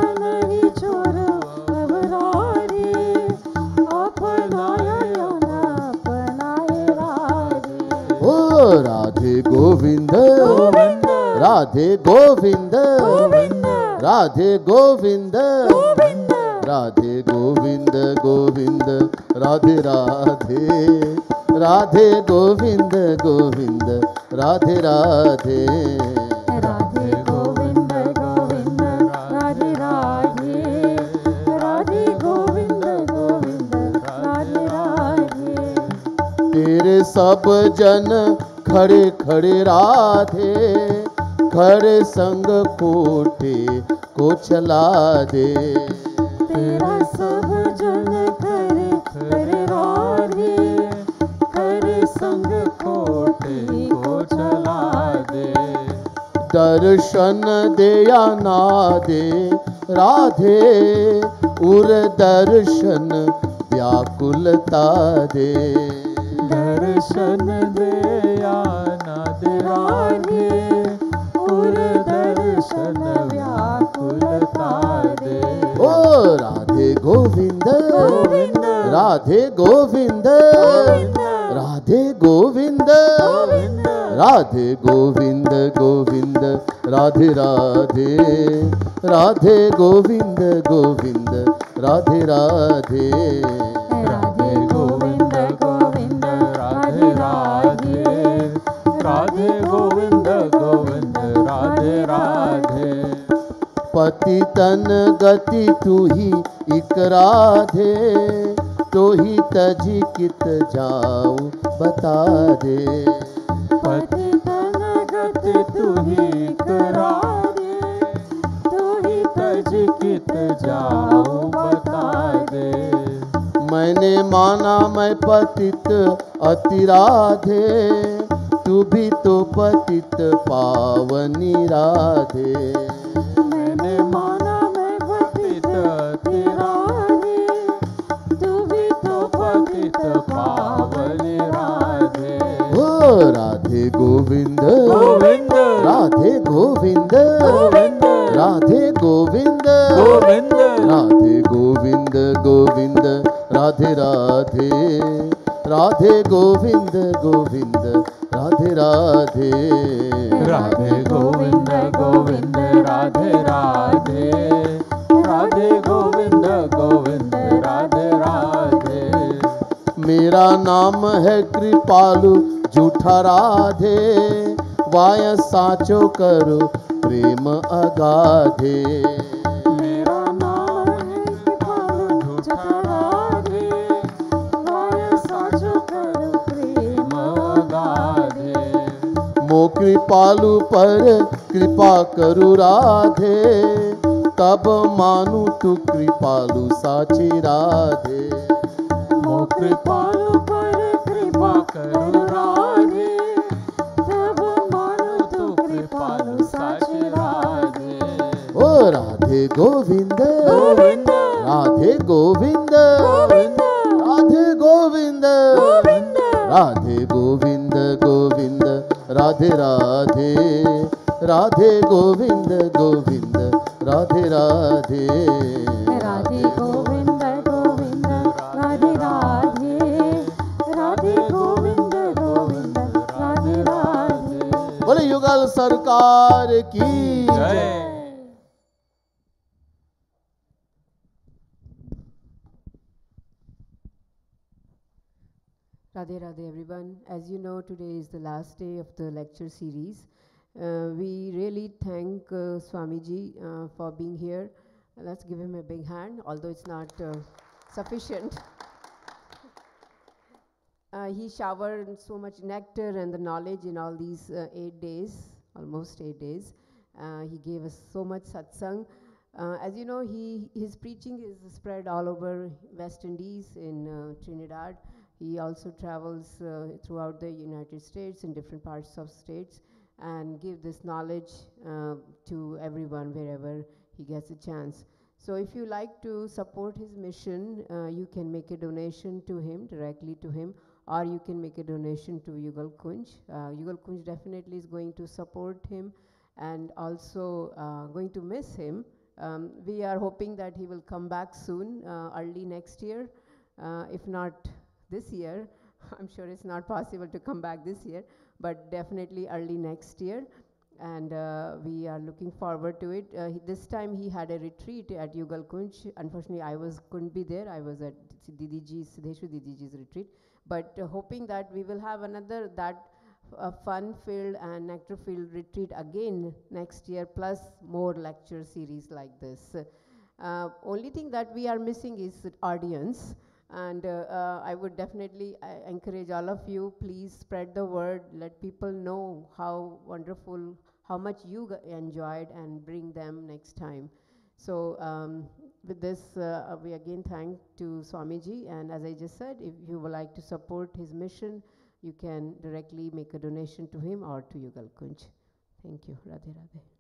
अपनाए राधे ओ राधे गोविंद राधे गोविंद राधे गोविंद राधे गोविंद गोविंद राधे राधे राधे गोविंद गोविंद राधे राधे राधे गोविंद गोविंद राधे राधे राधे गोविंद गोविंद राधे तेरे सब जन खड़े खड़े राधे खड़े संग कोठे को चला दे तेरा सब जग कर कर राधे कर संग कोटि को चला दे दर्शन दया ना दे राधे उर दर्शन व्याकुलता दे दर्शन दया ना दे राधे उर दर्शन व्या राधे गोविंद राधे गोविंद राधे गोविंद राधे गोविंद गोविंद राधे राधे राधे गोविंद गोविंद राधे राधे राधे अति तन गति तू ही इक तो ही तजी कित जाऊ बता दे अति तन गति तू ही इक राधे तो ही तजी कित जाऊ बता दे मैंने माना मैं पतित अति राधे तू भी तो पतित पावनी राधे अपने माना मैं पतित तेरा तू तो राधे गोविंद राधे गोविंद राधे गोविंद गोविंद राधे गोविंद गोविंद राधे राधे राधे गोविंद गोविंद राधे राधे राधे गोविंद गोविंद राधे राधे राधे गोविंद गोविंद राधे राधे मेरा नाम है कृपालु झूठा राधे वाय साचो करो प्रेम अगाधे मेरा नाम है राधे करो प्रेम कृपालु पर कृपा करु राधे तब मानु तू कृपालु साचे राधे मो कृपालु पर कृपा करु राधे तब मानु तू कृपालु साचे राधे ओ राधे गोविंद राधे गोविंद राधे गोविंद राधे गोविंद गोविंद राधे राधे राधे गोविंद गोविंद राधे राधे राधे गोविंद गोविंद राधे राधे राधे गोविंद गोविंद राधे राधे बोले युगल सरकार की जय Radhe Radhe everyone. As you know, today is the last day of the lecture series uh, we really thank uh, Swamiji uh, for being here. Let's give him a big hand, although it's not sufficient. Uh, he showered so much nectar and the knowledge in all these uh, eight days, almost eight days. Uh, he gave us so much satsang. as you know, he, his preaching is spread all over West Indies, in Trinidad. He also travels throughout the United States in different parts of states and give this knowledge uh, to everyone wherever he gets a chance. So if you like to support his mission, uh, you can make a donation to him, directly to him, or you can make a donation to Yugal Kunj. Uh, Yugal Kunj definitely is going to support him and also uh, going to miss him. Um, we are hoping that he will come back soon, uh, early next year, uh, if not this year. I'm sure it's not possible to come back this year, but definitely early next year. And uh, we are looking forward to it. Uh, he, this time he had a retreat at Yugal Kunj. Unfortunately, I was couldn't be there. I was at Didiji's, Sidheshu Didiji's retreat. But uh, hoping that we will have another that uh, fun filled and nectar filled retreat again next year, plus more lecture series like this. Uh, only thing that we are missing is audience. And uh, uh, I would definitely uh, encourage all of you, please spread the word, let people know how wonderful, how much you enjoyed and bring them next time. So um, with this, uh, we again thank to Swamiji. And as I just said, if you would like to support his mission, you can directly make a donation to him or to Yugal Kunj. Thank you. Radhe Radhe.